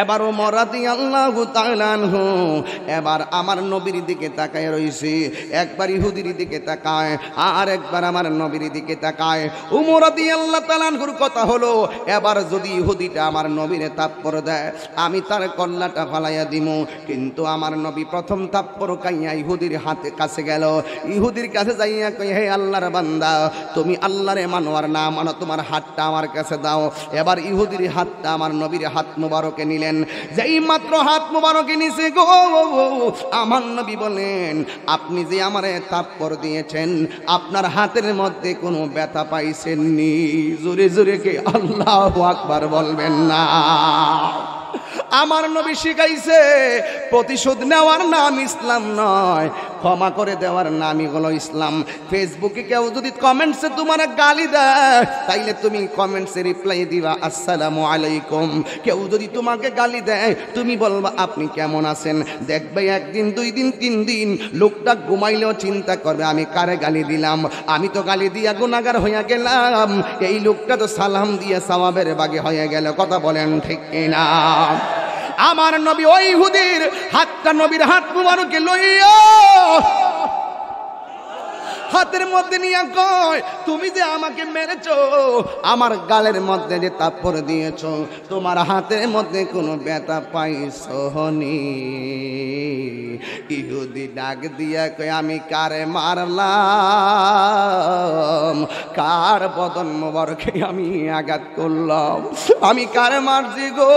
এবারও মরাতি আল্লাহ তাহলানহু এবার আমার নবীর দিকে তাকায় রয়েছে একবার ইহুদির দিকে তাকায় আর একবার আমার নবীর দিকে তাকায় উমরাতি আল্লাহ তালানহুর কথা হলো এবার যদি ইহুদিটা আমার নবীর তাৎপর দেয় আমি তার কল্লাটা ফালাইয়া দিমু কিন্তু আমার নবী প্রথম তাৎপর কাইয়া ইহুদির হাতে কাছে গেল ইহুদির কাছে যাইয়া কই হে আল্লাহর বান্দা তুমি আল্লাহরে মানোয়ার না মানো তোমার হাতটা আমার কাছে দাও এবার ইহুদির হাতটা আমার নবীর হাত মুবারকে নিলে দিলেন যেই মাত্র হাত মোবারকে নিচে গো আমার নবী বলেন আপনি যে আমার তাপ্পর দিয়েছেন আপনার হাতের মধ্যে কোনো ব্যথা পাইছেননি জোরে জোরে কে আল্লাহ আকবার বলবেন না আমার নবী শিখাইছে প্রতিশোধ নেওয়ার নাম ইসলাম নয় ক্ষমা করে দেওয়ার নামই হলো ইসলাম ফেসবুকে কেউ যদি কমেন্টসে তোমার গালি দেয় তাইলে তুমি কমেন্টসে রিপ্লাই দিবা আসসালামু আলাইকুম কেউ যদি তোমাকে গালি দেয় তুমি বলবা আপনি কেমন আছেন দেখবে একদিন দুই দিন তিন দিন লোকটা ঘুমাইলেও চিন্তা করবে আমি কারে গালি দিলাম আমি তো গালি দিয়া গুণাগার হইয়া গেলাম এই লোকটা তো সালাম দিয়ে সাওয়াবের বাগে হয়ে গেল কথা বলেন ঠিক না আমার নবী ওই হুদির হাতটা নবীর হাত মুবারকে লইয়া হাতের মধ্যে নিয়ে কয় তুমি যে আমাকে মেরেছ আমার গালের মধ্যে যে তাপ্পর দিয়েছ তোমার হাতের মধ্যে কোনো ব্যথা পাই সহনি ইহুদি ডাক দিয়া কয় আমি কারে মারলাম কার বদন মোবারকে আমি আঘাত করলাম আমি কারে মারছি গো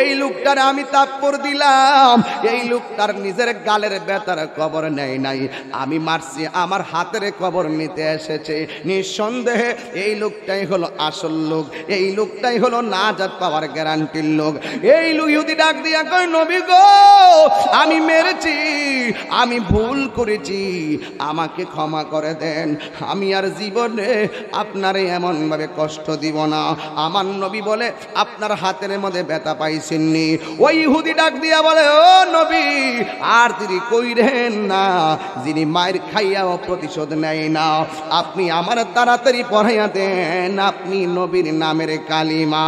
এই লোকটার আমি তাপ্পর দিলাম এই লোকটার নিজের গালের ব্যথার খবর নেয় নাই আমি মার আসছি আমার হাতের কবর নিতে এসেছে নিঃসন্দেহে এই লোকটাই হলো আসল লোক এই লোকটাই হলো না যাত পাওয়ার গ্যারান্টির লোক এই লুইহুদি ডাক দিয়া কয় নবী গো আমি মেরেছি আমি ভুল করেছি আমাকে ক্ষমা করে দেন আমি আর জীবনে আপনারে এমনভাবে কষ্ট দিব না আমার নবী বলে আপনার হাতের মধ্যে ব্যথা পাইছেননি ওই হুদি ডাক দিয়া বলে ও নবী আর তিনি কইরেন না যিনি মায়ের খাইয়াও প্রতিশোধ নেয় না আপনি আমার তাড়াতাড়ি পড়াইয়া দেন আপনি নবীর নামের কালিমা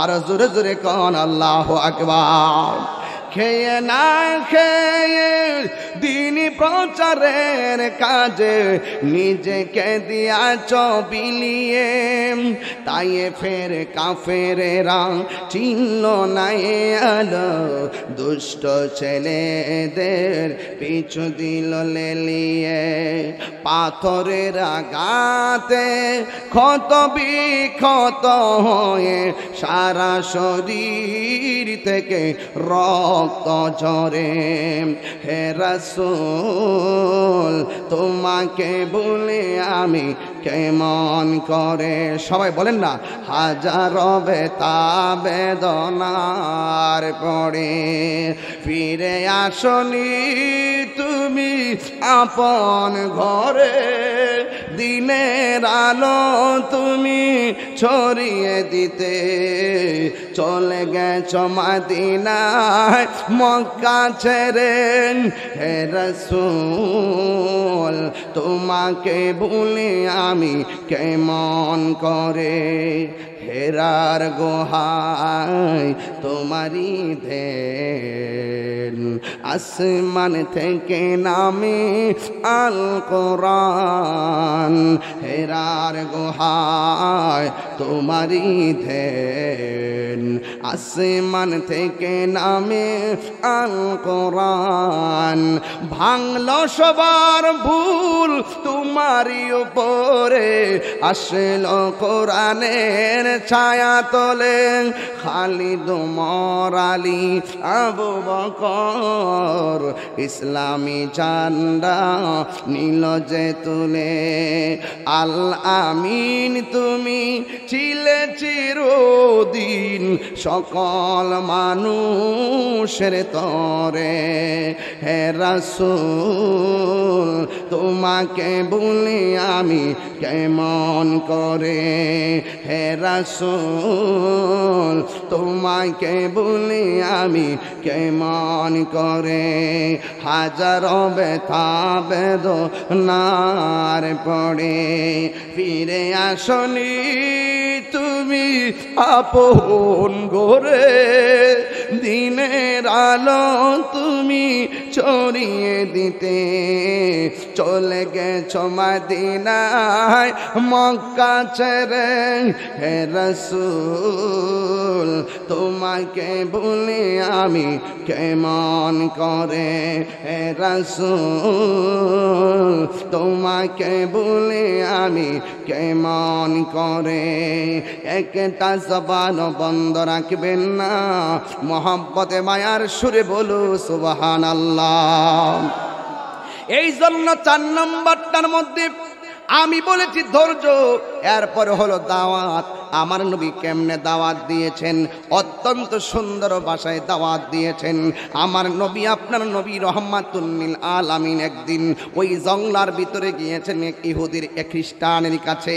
আর জোরে জোরে কন আল্লাহ আকবার খেয়ে না খেয়ে দিন প্রচারের কাজে নিজেকে দিয়া বিলিয়ে তাই ফের কাফেরেরা চিহ্ন নাই আলো দুষ্ট ছেলেদের পিছু দিল লেলিয়ে পাথরের আঘাতে ক্ষত বিক্ষত হয়ে সারা শরীর থেকে রক্ত কচরে হে রসুল তোমাকে বলে আমি কেমন করে সবাই বলেন না হাজার বেতা বেদনার পড়ে ফিরে আসনি তুমি আপন ঘরে দিনের আলো তুমি ছড়িয়ে দিতে চলে গেছ মাদিনায় মক্কা ছেড়ে হে রসুল তোমাকে ভুলে আমি কেমন করে হেরার গোহাই তোমারি দে আসমান থেকে নামে আল কোরআন হেরার গোহায় তোমারি দে আসমান থেকে নামে আল কোরআন ভাঙল সবার ভুল তোমারি উপরে আসল কোরআনের ছায়া তোলে খালিদ মরালি আবু বকর ইসলামী চান্দা নীল যে তুলে আল আমিন তুমি ছিলে চিরদিন সকল মানুষের তরে হে তোমাকে বলি আমি কেমন করে হে রসুল তোমাকে বলি আমি কেমন করে হাজারো ব্যথা নার পড়ে ফিরে আসনি তুমি আপন গোরে দিনের আলো তুমি চড়িয়ে দিতে চলে গেছ মাদিনায় মক্কা ছেড়ে হের রসুল তোমাকে বলে আমি কেমন করে হে রসুল তোমাকে বলে আমি কেমন করে একটা জবান বন্ধ রাখবেন না মোহাম্মতে মায়ার সুরে বলু সুবাহান আল্লাহ এই জন্য চার নম্বরটার মধ্যে আমি বলেছি ধৈর্য এরপর হলো দাওয়াত আমার নবী কেমনে দাওয়াত দিয়েছেন অত্যন্ত সুন্দর ভাষায় দাওয়াত দিয়েছেন আমার নবী আপনার নবী আল আলামিন একদিন ওই জংলার ভিতরে গিয়েছেন এক ইহুদির এক খ্রিস্টানের কাছে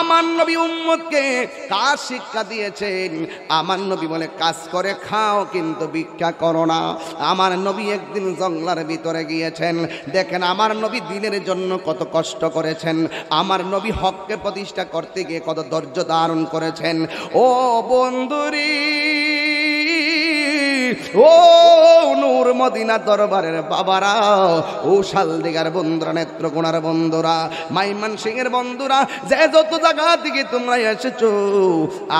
আমার নবী উম্মদকে কার শিক্ষা দিয়েছেন আমার নবী বলে কাজ করে খাও কিন্তু ভিক্ষা করো না আমার নবী একদিন জংলার ভিতরে গিয়েছেন দেখেন আমার নবী দিনের জন্য কত কষ্ট করেছেন আমার নবী হককে প্রতিষ্ঠা করতে গিয়ে কত ধৈর্য ধারণ করেছেন ও বন্ধুরী ও নূর মদিনা দরবারের বাবারা ও শালদিগার বন্ধুরা নেত্রকোনার বন্ধুরা মাইমান সিং এর বন্ধুরা যে যত জায়গা থেকে তোমরা এসেছো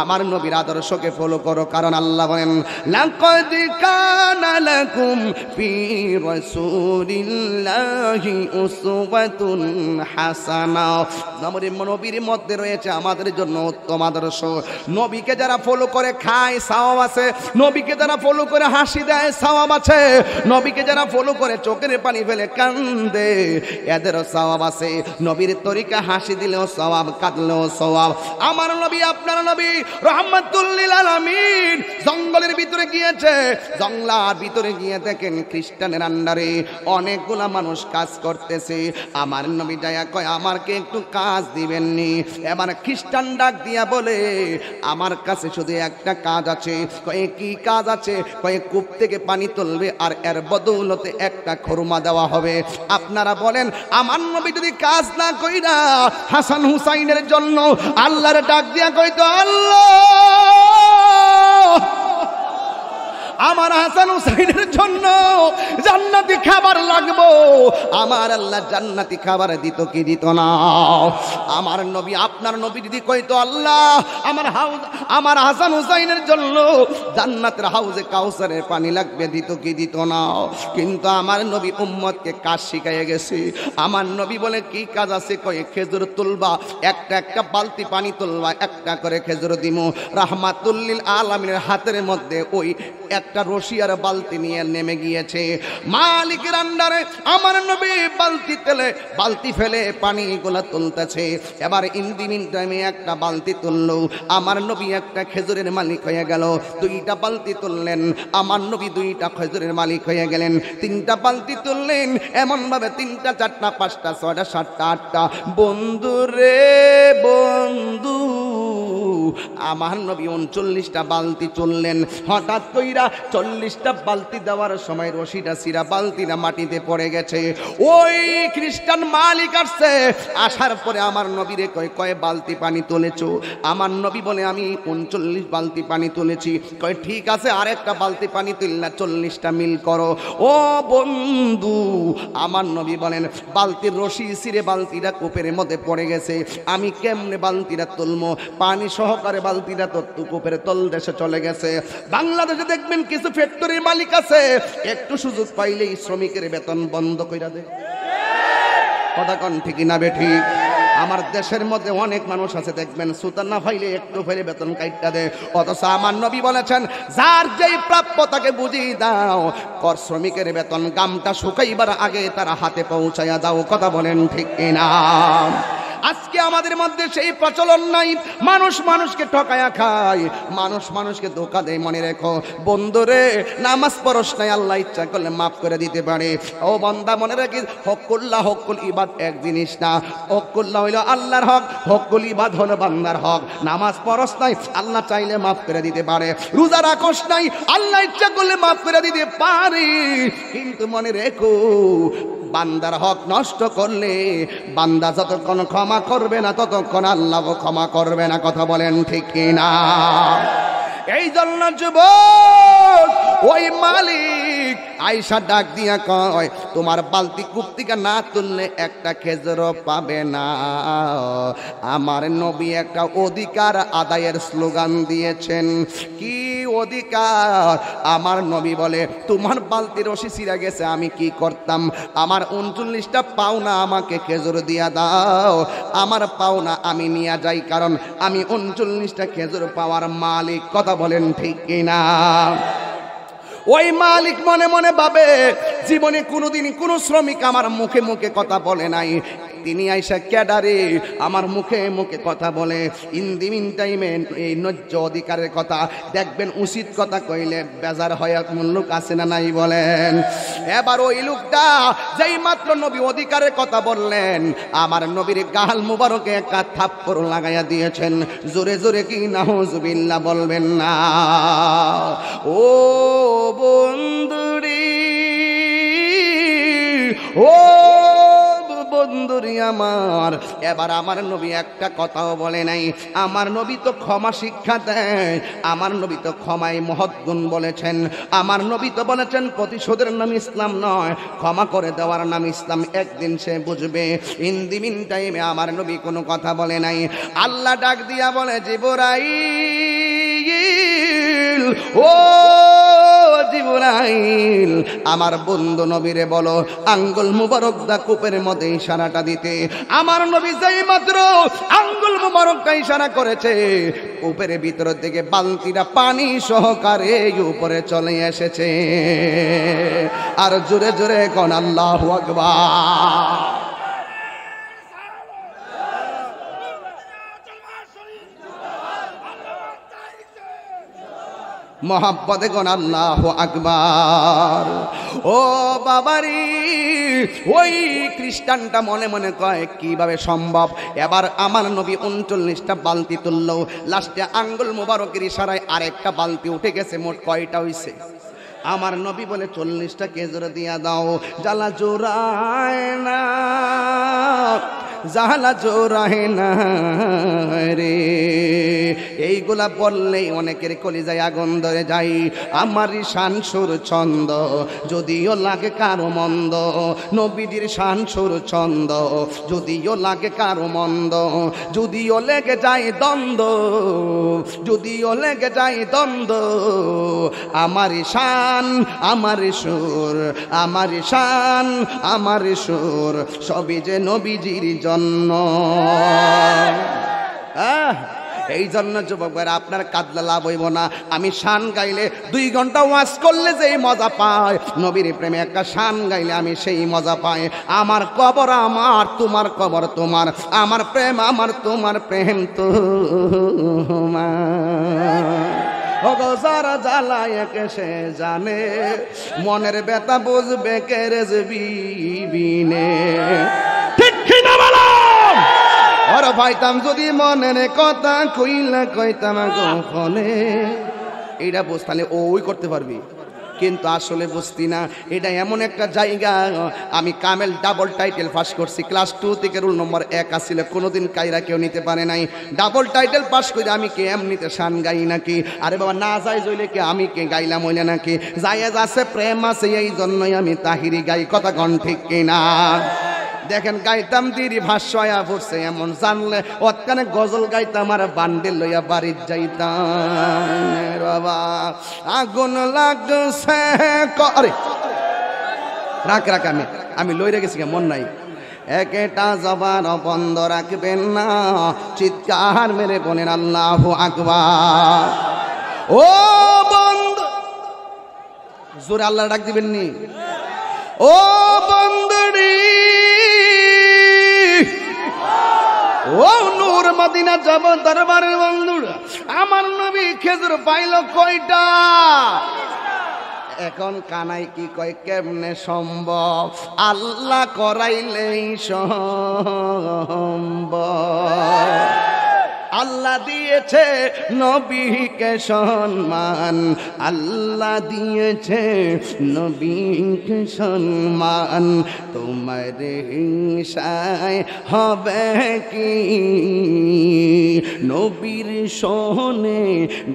আমার নবীর আদর্শকে ফলো করো কারণ আল্লাহ বলেন আমাদের জন্য উত্তম আদর্শ নবীকে যারা ফলো করে খায় সাও আছে নবীকে যারা ফলো করে যারা হাসি দেয় সাওয়াব আছে নবীকে যারা ফলো করে চোখের পানি ফেলে কান্দে এদেরও সওয়াব আছে নবীর তরিকা হাসি দিলেও সওয়াব কাঁদলেও সওয়াব আমার নবী আপনার নবী রহমতুল্লিল আলামিন জঙ্গলের ভিতরে গিয়েছে জঙ্গলার ভিতরে গিয়ে দেখেন খ্রিস্টানের আন্ডারে অনেকগুলা মানুষ কাজ করতেছে আমার নবী দয়া কয় আমারকে একটু কাজ দিবেননি এবার খ্রিস্টান ডাক দিয়া বলে আমার কাছে শুধু একটা কাজ আছে কি কাজ আছে কয়ে কূপ থেকে পানি তুলবে আর এর বদৌলতে একটা খরমা দেওয়া হবে আপনারা বলেন আমার নবী যদি কাজ না কইরা হাসান হুসাইনের জন্য আল্লাহর ডাক দিয়া কইতো আল্লাহ আমার হাসান হুসাইনের জন্য জান্নাতি খাবার লাগবো আমার আল্লাহ জান্নাতি খাবার দিত কি দিত না আমার নবী আপনার নবী দিদি কইতো আল্লাহ আমার হাউজ আমার হাসান হুসাইনের জন্য জান্নাতের হাউজে কাউসারের পানি লাগবে দিত কি দিত না কিন্তু আমার নবী উম্মতকে কাজ শিখাইয়া গেছে আমার নবী বলে কি কাজ আছে কয়ে খেজুর তুলবা একটা একটা বালতি পানি তুলবা একটা করে খেজুর দিমু রাহমাতুল্লিল আলমিনের হাতের মধ্যে ওই এক একটা রশি আর বালতি নিয়ে নেমে গিয়েছে মালিকের আন্ডারে আমার নবী বালতি তেলে বালতি ফেলে পানি তুলতেছে এবার ইন্দিমিন টাইমে একটা বালতি তুলল আমার নবী একটা খেজুরের মালিক হয়ে গেল দুইটা বালতি তুললেন আমার নবী দুইটা খেজুরের মালিক হয়ে গেলেন তিনটা বালতি তুললেন এমনভাবে তিনটা চারটা পাঁচটা ছয়টা সাতটা আটটা বন্ধুরে বন্ধু আমার নবী উনচল্লিশটা বালতি চললেন হঠাৎ তৈরা চল্লিশটা বালতি দেওয়ার সময় রশিটা সিরা বালতিরা মাটিতে পড়ে গেছে ওই খ্রিস্টান মালিক আসছে আসার পরে আমার নবীরে কয় কয় বালতি পানি তুলেছ আমার নবী বলে আমি উনচল্লিশ বালতি পানি তুলেছি কয় ঠিক আছে আরেকটা বালতি পানি তুললা চল্লিশটা মিল করো ও বন্ধু আমার নবী বলেন বালতির রশি সিরে বালতিরা কোপের মধ্যে পড়ে গেছে আমি কেমনে বালতিরা তুলমো পানি সহ সহকারে বালতিরা তত্ত্ব কূপের তল দেশে চলে গেছে বাংলাদেশে দেখবেন কিছু ফ্যাক্টরির মালিক আছে একটু সুযোগ পাইলেই শ্রমিকের বেতন বন্ধ করে দেয় কথা কন ঠিক না বেঠি আমার দেশের মধ্যে অনেক মানুষ আছে দেখবেন সুতার না ফাইলে একটু ফেলে বেতন কাইটটা দেয় অথচ আমার নবী বলেছেন যার যেই প্রাপ্য তাকে বুঝিয়ে দাও কর শ্রমিকের বেতন গামটা শুকাইবার আগে তারা হাতে পৌঁছাইয়া দাও কথা বলেন ঠিক না আজকে আমাদের মধ্যে সেই প্রচলন নাই মানুষ মানুষকে ঠকায়া খায় মানুষ মানুষকে ধোকা দেয় মনে রেখো বন্ধুরে নামাজ পরশ নাই আল্লাহ ইচ্ছা করলে মাফ করে দিতে পারে ও বান্দা মনে রাখি হকুল্লাহ হকুল ইবাদ এক জিনিস না হকুল্লাহ হইল আল্লাহর হক হকুল ইবাদ হলো বান্দার হক নামাজ পরশ নাই আল্লাহ চাইলে মাফ করে দিতে পারে রোজা রাখস নাই আল্লাহ ইচ্ছা করলে মাফ করে দিতে পারে কিন্তু মনে রেখো বান্দার হক নষ্ট করলে বান্দা যতক্ষণ ক্ষমা করবে না ততক্ষণ আল্লাহ ক্ষমা করবে না কথা বলেন ঠিক না এই জন্য যুবক ওই মালিক আয়সা ডাক দিয়া কয় তোমার বালতি কুপ্তিকা না তুললে একটা খেজর পাবে না আমার নবী একটা অধিকার আদায়ের স্লোগান দিয়েছেন কি অধিকার আমার নবী বলে তোমার বালতি রশি সিরা গেছে আমি কি করতাম আমার উনচল্লিশটা পাওনা আমাকে খেজুর দিয়া দাও আমার পাওনা আমি নিয়ে যাই কারণ আমি উনচল্লিশটা খেজুর পাওয়ার মালিক কথা বলেন ঠিক কিনা ওই মালিক মনে মনে ভাবে জীবনে কোনোদিন কোনো শ্রমিক আমার মুখে মুখে কথা বলে নাই তিনি আইসা ক্যাডারে আমার মুখে মুখে কথা বলে ইন্দিমিন টাইমে এই নজ্য অধিকারের কথা দেখবেন উচিত কথা কইলে বেজার হয় মুল্লুক আছে না নাই বলেন এবার ওই লোকটা যেই মাত্র নবী অধিকারের কথা বললেন আমার নবীর গাল মুবারকে একটা থাপ্পড় লাগাইয়া দিয়েছেন জোরে জোরে কি জুবিল্লা বলবেন না ও বন্ধুরি ও সুন্দরী আমার এবার আমার নবী একটা কথাও বলে নাই আমার নবী তো ক্ষমা শিক্ষা দেয় আমার নবী তো ক্ষমায় মহৎগুণ বলেছেন আমার নবী তো বলেছেন প্রতিশোধের নাম ইসলাম নয় ক্ষমা করে দেওয়ার নাম ইসলাম একদিন সে বুঝবে ইন্দিমিন টাইমে আমার নবী কোনো কথা বলে নাই আল্লাহ ডাক দিয়া বলে জীবরাই ও জিবরাইল আমার বন্ধু নবীরে বলো আঙ্গুল মুবারক দা কূপের মধ্যে ইশারা ইশারাটা দিতে আমার নবী যেই মাত্র আঙ্গুল মোবারকটা ইশারা করেছে উপরে ভিতর থেকে বালতিটা পানি সহকারে উপরে চলে এসেছে আর জোরে জোরে কন আল্লাহ আকবার মহাব্বতে গণ আল্লাহ আকবার ও বাবারি ওই খ্রিস্টানটা মনে মনে কয় কিভাবে সম্ভব এবার আমার নবী উনচল্লিশটা বালতি তুলল লাস্টে আঙ্গুল মোবারকের ইশারায় আরেকটা বালতি উঠে গেছে মোট কয়টা হয়েছে আমার নবী বলে চল্লিশটা কেজরে দিয়া দাও জ্বালা জোড়ায় না জাহালা জোড়ায় না রে এইগুলা বললেই অনেকের কলিজায় আগুন ধরে যাই আমারই শান সুর ছন্দ যদিও লাগে কারো মন্দ নবীদের শান সুর ছন্দ যদিও লাগে কারো মন্দ যদিও লেগে যায় দ্বন্দ্ব যদিও লেগে যায় দ্বন্দ্ব আমারই শান শান আমার সুর আমার শান আমার সুর সবই যে নবীজির জন্ম আহ এই জন্য যুবক ভাইরা আপনার কাদলা লাভ হইব না আমি শান গাইলে দুই ঘন্টা ওয়াজ করলে যেই মজা পায় নবীর প্রেমে একটা শান গাইলে আমি সেই মজা পাই আমার কবর আমার তোমার কবর তোমার আমার প্রেম আমার তোমার প্রেম মা ওগো যারা জ্বালায় সে জানে মনের বেতা বুঝবে কেরেজ বিবিনে ঠিক কিনা বলা আর ভাইতাম যদি মনের কথা কইলা কইতাম গো এইটা বোঝ তাহলে ওই করতে পারবি কিন্তু আসলে বুঝতি না এটা এমন একটা জায়গা আমি কামেল ডাবল টাইটেল পাস করছি ক্লাস টু থেকে রুল নম্বর এক আসছিল কোনোদিন কাইরা কেউ নিতে পারে নাই ডাবল টাইটেল পাস করে আমি কে এমনিতে শান গাই নাকি আরে বাবা না যাই জইলে কে আমি কে গাইলাম ওইলে নাকি জায়েজ আছে প্রেম আছে এই জন্যই আমি তাহিরি গাই কথা গণ ঠিক কিনা দেখেন গাইতাম দিদি ভাষয়া ভরছে এমন জানলে অতখানে গজল গাইতাম আর বান্ডে লইয়া বাড়ির যাইতাম বাবা আগুন লাগছে সে করে রাখ রাখ আমি আমি লইরে গেছি মন নাই একেটা জবান বন্ধ রাখবেন না চিৎকার মেরে বোনের আল্লাহ আকবার ও বন্ধ জোরে আল্লাহ ডাক দিবেন নি ও বন্ধুরি ও নূর মদিনা যাব দরবারের বন্ধুরা আমার নবী খেজুর পাইল কয়টা এখন কানাই কি কয় কেমনে সম্ভব আল্লাহ করাইলেই সম্ভব দিয়েছে নবীকে সম্মান আল্লাহ দিয়েছে নবীকে সম্মান তোমার হিংসায় হবে কি নবীর সোহনে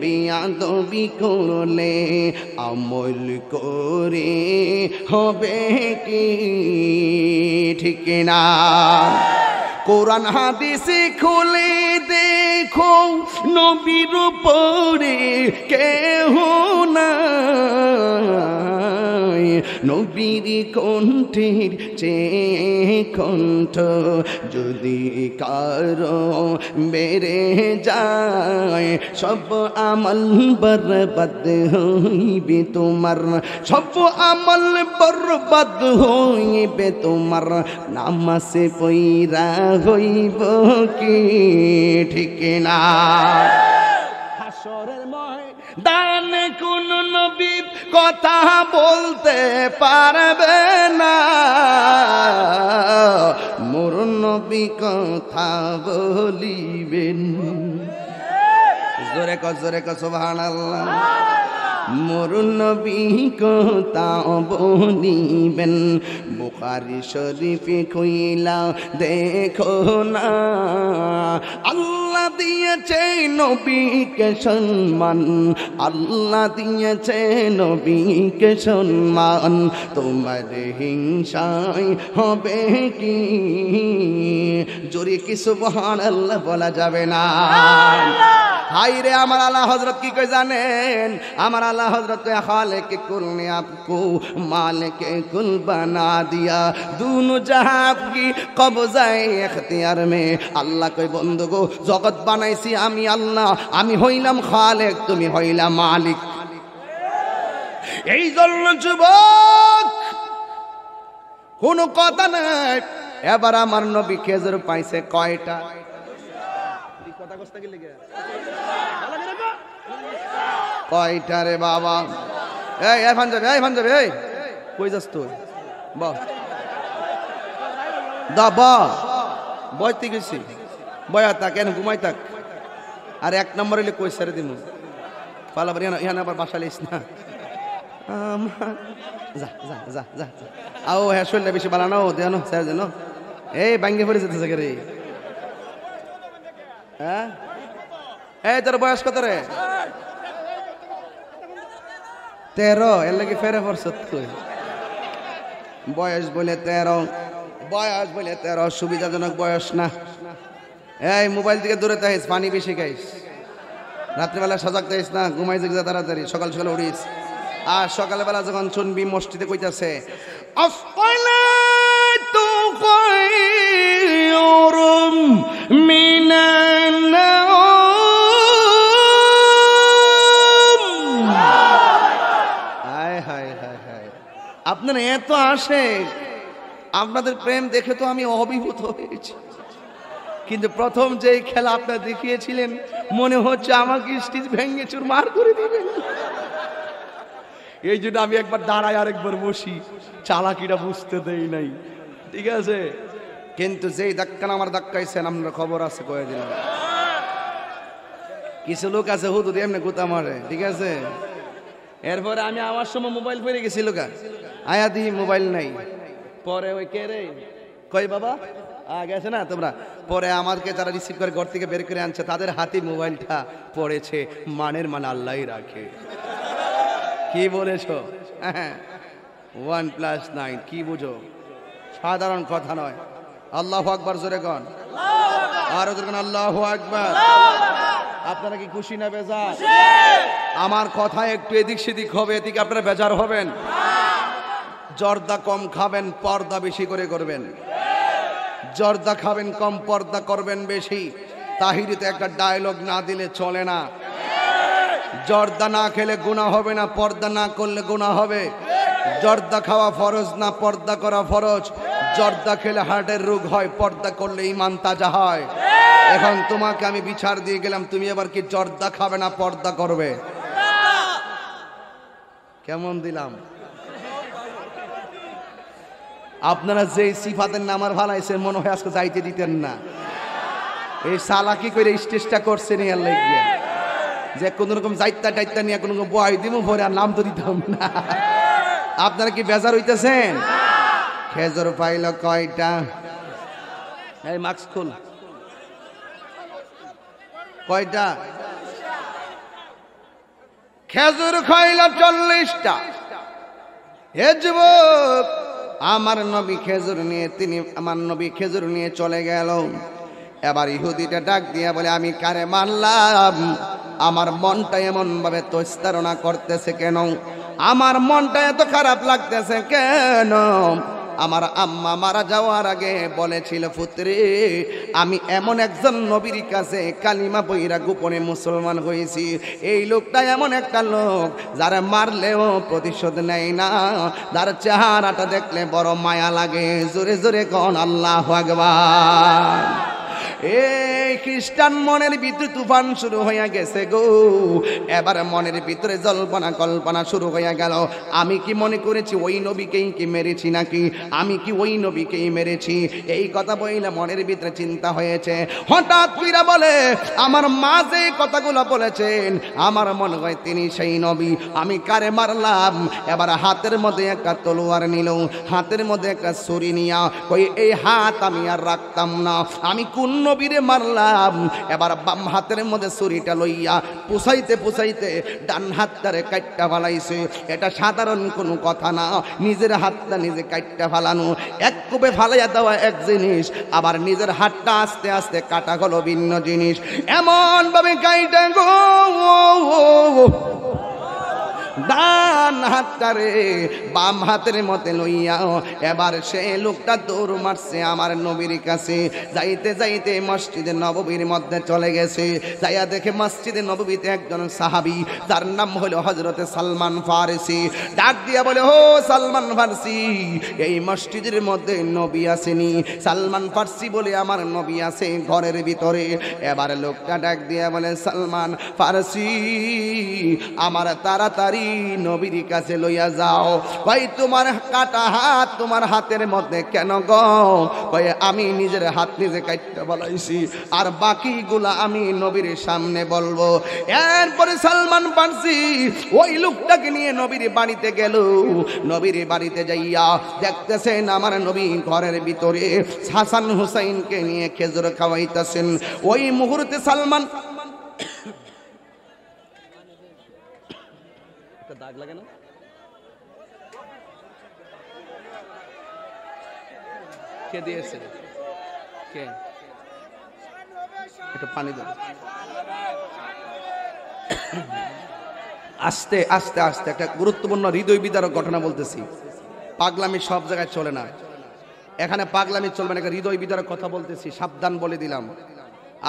বেয়াদবি করলে আমল করে হবে কি ঠিক না কোরআন হাদিসে খুলে দে দেখো নবীর পরে কেহ না নবীর কণ্ঠের চে কণ্ঠ যদি কারো বেড়ে যায় সব আমল বরবাদ হইবে তোমার সব আমল বরবাদ হইবে তোমার নামাসে পৈরা হইব কি ঠিক না হাসরের দান কোন নবী কথা বলতে পারবে না মোর নবী কথা বলিবেন জোরে কর জোরে কর মোর নবী বলিবেন বুখারি শরীফে খুইলা দেখো না আল্লাহ দিয়েছে নবীকে সম্মান আল্লাহ দিয়েছে নবীকে সম্মান তোমার হিংসাই হবে কি জোরে কি সুবহান আল্লাহ বলা যাবে না হাই রে আমার আল্লাহ হজরত কি কে জানেন আমার আল্লাহ আল্লাহ হজরত খালেক কুল ने মালেক কুল বানা দিয়া दिया জাহা আপকি কবজায় এখতিয়ার মে আল্লাহ কই বন্ধু গো জগৎ বানাইছি আমি আল্লাহ আমি হইলাম খালেক তুমি হইলা মালিক এই জন্য যুবক কোন কথা নাই এবার আমার নবী খেজুর পাইছে কয়টা কথা কয়টা রে বাবা এই এই ফান এই ফান এই কই যাস তুই বস দা বা বইতে গেছি বয়া তা কেন ঘুমাই থাক আর এক নম্বরে হইলে কই সারে দিমু পালা বরিয়া না ইহান আবার বাসা লিস না যা যা যা যা আও হ্যাঁ শরীরটা বেশি বালানো দেন স্যার যেন এই বাঙ্গে পড়ে যেতেছে রে হ্যাঁ এই তোর বয়স কত রে তেরো এর লাগে ফেরে ফরসত তুই বয়স বলে তেরো বয়স বলে তেরো সুবিধাজনক বয়স না এই মোবাইল থেকে দূরে থাকিস পানি বেশি খাইস রাত্রিবেলা সজাগ থাকিস না ঘুমাই যা তাড়াতাড়ি সকাল সকাল উড়িস আর সকালবেলা যখন চুনবি মসজিদে কইতাছে না আপনার এত আসে আপনাদের প্রেম দেখে তো আমি অভিভূত হয়েছি কিন্তু প্রথম যে খেলা আপনার দেখিয়েছিলেন মনে হচ্ছে আমাকে স্টিচ ভেঙে মার করে দিবেন এই জন্য আমি একবার দাঁড়াই আরেকবার বসি চালাকিটা বুঝতে দেই নাই ঠিক আছে কিন্তু যেই ধাক্কান আমার দাক্কাইছেন আমরা খবর আছে কয়ে দিলাম কিছু লোক আছে হুদুদ এমনি গুতা মারে ঠিক আছে এরপরে আমি আমার সময় মোবাইল পেরে গেছি লোকা আয়া মোবাইল নাই পরে ওই কে রে কই বাবা গেছে না তোমরা পরে আমাকে যারা রিসিভ করে ঘর থেকে বের করে আনছে তাদের হাতে মোবাইলটা পড়েছে মানের মান আল্লাহ রাখে কি বলেছ ওয়ান প্লাস নাইন কি বুঝো সাধারণ কথা নয় আল্লাহ আকবর জোরে গন আরো জোরে আল্লাহ আকবর আপনারা কি খুশি না বেজার আমার কথা একটু এদিক সেদিক হবে এদিকে আপনারা বেজার হবেন জর্দা কম খাবেন পর্দা বেশি করে করবেন জর্দা খাবেন কম পর্দা করবেন বেশি তাহিরিতে একটা ডায়লগ না দিলে চলে না জর্দা না খেলে গুণা হবে না পর্দা না করলে গুণা হবে জর্দা খাওয়া ফরজ না পর্দা করা ফরজ জর্দা খেলে হার্টের রোগ হয় পর্দা করলে ইমান তাজা হয় এখন তোমাকে আমি বিচার দিয়ে গেলাম তুমি এবার কি জর্দা খাবে না পর্দা করবে কেমন দিলাম আপনারা যে সিফাতের নামার ভালাইছে মনে হয় আজকে যাইতে দিতেন না এই কি করে স্টেজটা করছেন ইয়ার লাগিয়ে যে কোন রকম যাইতা টাইতা নিয়ে কোনো রকম বয় দিব ভরে আর নাম তো দিতাম না আপনারা কি বেজার হইতেছেন খেজর পাইল কয়টা এই মাস্ক খুল কয়টা খেজুর খাইল চল্লিশটা হে যুবক আমার নবী খেজুর নিয়ে তিনি আমার নবী খেজুর নিয়ে চলে গেল এবার ইহুদিটা ডাক দিয়ে বলে আমি কারে মারলাম আমার মনটা এমনভাবে তস্তারণা করতেছে কেন আমার মনটা এত খারাপ লাগতেছে কেন আমার আম্মা মারা যাওয়ার আগে বলেছিল পুত্রে আমি এমন একজন নবীর কাছে কালিমা বইরা গোপনে মুসলমান হয়েছি এই লোকটা এমন একটা লোক যারা মারলেও প্রতিশোধ নেয় না যার চেহারাটা দেখলে বড় মায়া লাগে জোরে জোরে কন আল্লাহ আকবার এই খ্রিস্টান মনের ভিতরে তুফান শুরু হইয়া গেছে গো এবার মনের ভিতরে জল্পনা কল্পনা শুরু হইয়া গেল আমি কি মনে করেছি ওই নবীকেই কি মেরেছি নাকি আমি কি ওই নবীকেই মেরেছি এই কথা বইলে মনের ভিতরে চিন্তা হয়েছে হঠাৎ পীরা বলে আমার মা যে কথাগুলো বলেছেন আমার মনে হয় তিনি সেই নবী আমি কারে মারলাম এবার হাতের মধ্যে একটা তলোয়ার নিল হাতের মধ্যে একটা সরি নিয়া ওই এই হাত আমি আর রাখতাম না আমি কোন নবীরে মারলাম এবার বাম হাতের মধ্যে ছুরিটা লইয়া পুষাইতে পুষাইতে ডান হাতটারে কাটটা ফালাইছে এটা সাধারণ কোনো কথা না নিজের হাতটা নিজে কাটটা ফালানো এক কূপে ফালাইয়া দেওয়া এক জিনিস আবার নিজের হাতটা আস্তে আস্তে কাটা হলো ভিন্ন জিনিস এমনভাবে কাইটা গো ডান হাতটারে বাম হাতের মতে লইয়াও এবার সে লোকটা দৌড় মারছে আমার নবীর কাছে যাইতে যাইতে মসজিদে নববীর মধ্যে চলে গেছে যাইয়া দেখে মসজিদে নববীতে একজন সাহাবি তার নাম হলো হজরতে সালমান ফারসি ডাক দিয়া বলে ও সালমান ফারসি এই মসজিদের মধ্যে নবী আসেনি সালমান ফারসি বলে আমার নবী আছে ঘরের ভিতরে এবার লোকটা ডাক দিয়া বলে সালমান ফারসি আমার তাড়াতাড়ি নবীর কাছে লইয়া যাও ভাই তোমার কাটা হাত তোমার হাতের মধ্যে কেন গ কই আমি নিজের হাত নিজে কাটতে বলাইছি আর বাকিগুলা আমি নবীর সামনে বলবো এরপরে সালমান পারছি ওই লোকটাকে নিয়ে নবীর বাড়িতে গেল নবীর বাড়িতে যাইয়া দেখতেছেন আমার নবী ঘরের ভিতরে হাসান হুসাইনকে নিয়ে খেজুর খাওয়াইতেছেন ওই মুহূর্তে সালমান আগ লাগে না কে দিয়েছে কে একটু পানি দেবে আস্তে আস্তে আস্তে একটা গুরুত্বপূর্ণ হৃদয় বিদারক ঘটনা বলতেছি পাগলামি সব জায়গায় চলে না এখানে পাগলামি চলবে না একটা হৃদয় বিদারক কথা বলতেছি সাবধান বলে দিলাম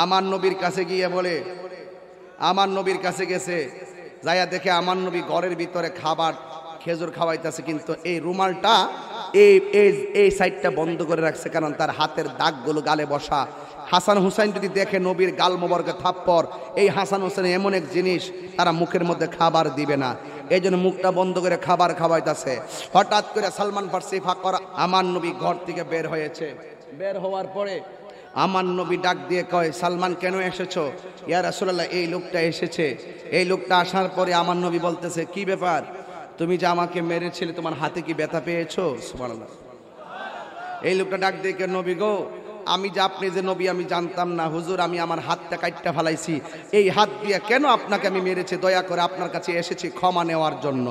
আমার নবীর কাছে গিয়ে বলে আমার নবীর কাছে গেছে যাইয়া দেখে আমার নবী ঘরের ভিতরে খাবার খেজুর খাওয়াইতেছে কিন্তু এই রুমালটা এই এই সাইডটা বন্ধ করে রাখছে কারণ তার হাতের দাগগুলো গালে বসা হাসান হুসাইন যদি দেখে নবীর গাল মোবারকে থাপ্পর এই হাসান হুসেন এমন এক জিনিস তারা মুখের মধ্যে খাবার দিবে না এই জন্য মুখটা বন্ধ করে খাবার খাওয়াইতেছে হঠাৎ করে সালমান ফার্সি ফাঁকর আমার নবী ঘর থেকে বের হয়েছে বের হওয়ার পরে আমার নবী ডাক দিয়ে কয় সালমান কেন এসেছো ইয়ার রাসুলাল্লাহ এই লোকটা এসেছে এই লোকটা আসার পরে আমার নবী বলতেছে কি ব্যাপার তুমি যে আমাকে মেরেছিলে তোমার হাতে কি ব্যথা পেয়েছো সুমানাল্লাহ এই লোকটা ডাক দিয়ে কেন নবী গো আমি যে আপনি যে নবী আমি জানতাম না হুজুর আমি আমার হাতটা কাটটা ফালাইছি এই হাত দিয়ে কেন আপনাকে আমি মেরেছি দয়া করে আপনার কাছে এসেছি ক্ষমা নেওয়ার জন্য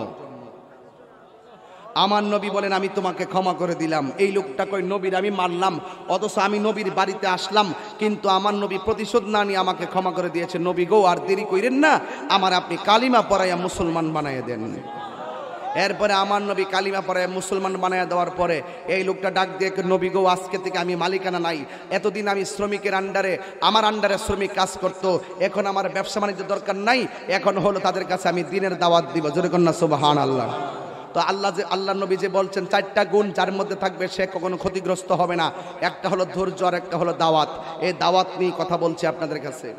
আমার নবী বলেন আমি তোমাকে ক্ষমা করে দিলাম এই লোকটা কই নবীর আমি মারলাম অথচ আমি নবীর বাড়িতে আসলাম কিন্তু আমার নবী প্রতিশোধ না নিয়ে আমাকে ক্ষমা করে দিয়েছে নবী গো আর দেরি করেন না আমার আপনি কালিমা পড়াইয়া মুসলমান বানাইয়া দেন এরপরে আমার নবী কালিমা পরে মুসলমান বানায় দেওয়ার পরে এই লোকটা ডাক দিয়ে নবী গো আজকে থেকে আমি মালিকানা নাই এতদিন আমি শ্রমিকের আন্ডারে আমার আন্ডারে শ্রমিক কাজ করত এখন আমার ব্যবসা বাণিজ্য দরকার নাই এখন হলো তাদের কাছে আমি দিনের দাওয়াত দিব কন্যা না হান আল্লাহ তো আল্লাহ যে আল্লাহ নবী যে বলছেন চারটা গুণ যার মধ্যে থাকবে সে কখনো ক্ষতিগ্রস্ত হবে না একটা হলো ধৈর্য আর একটা হলো দাওয়াত এই দাওয়াত নিয়ে কথা বলছি আপনাদের কাছে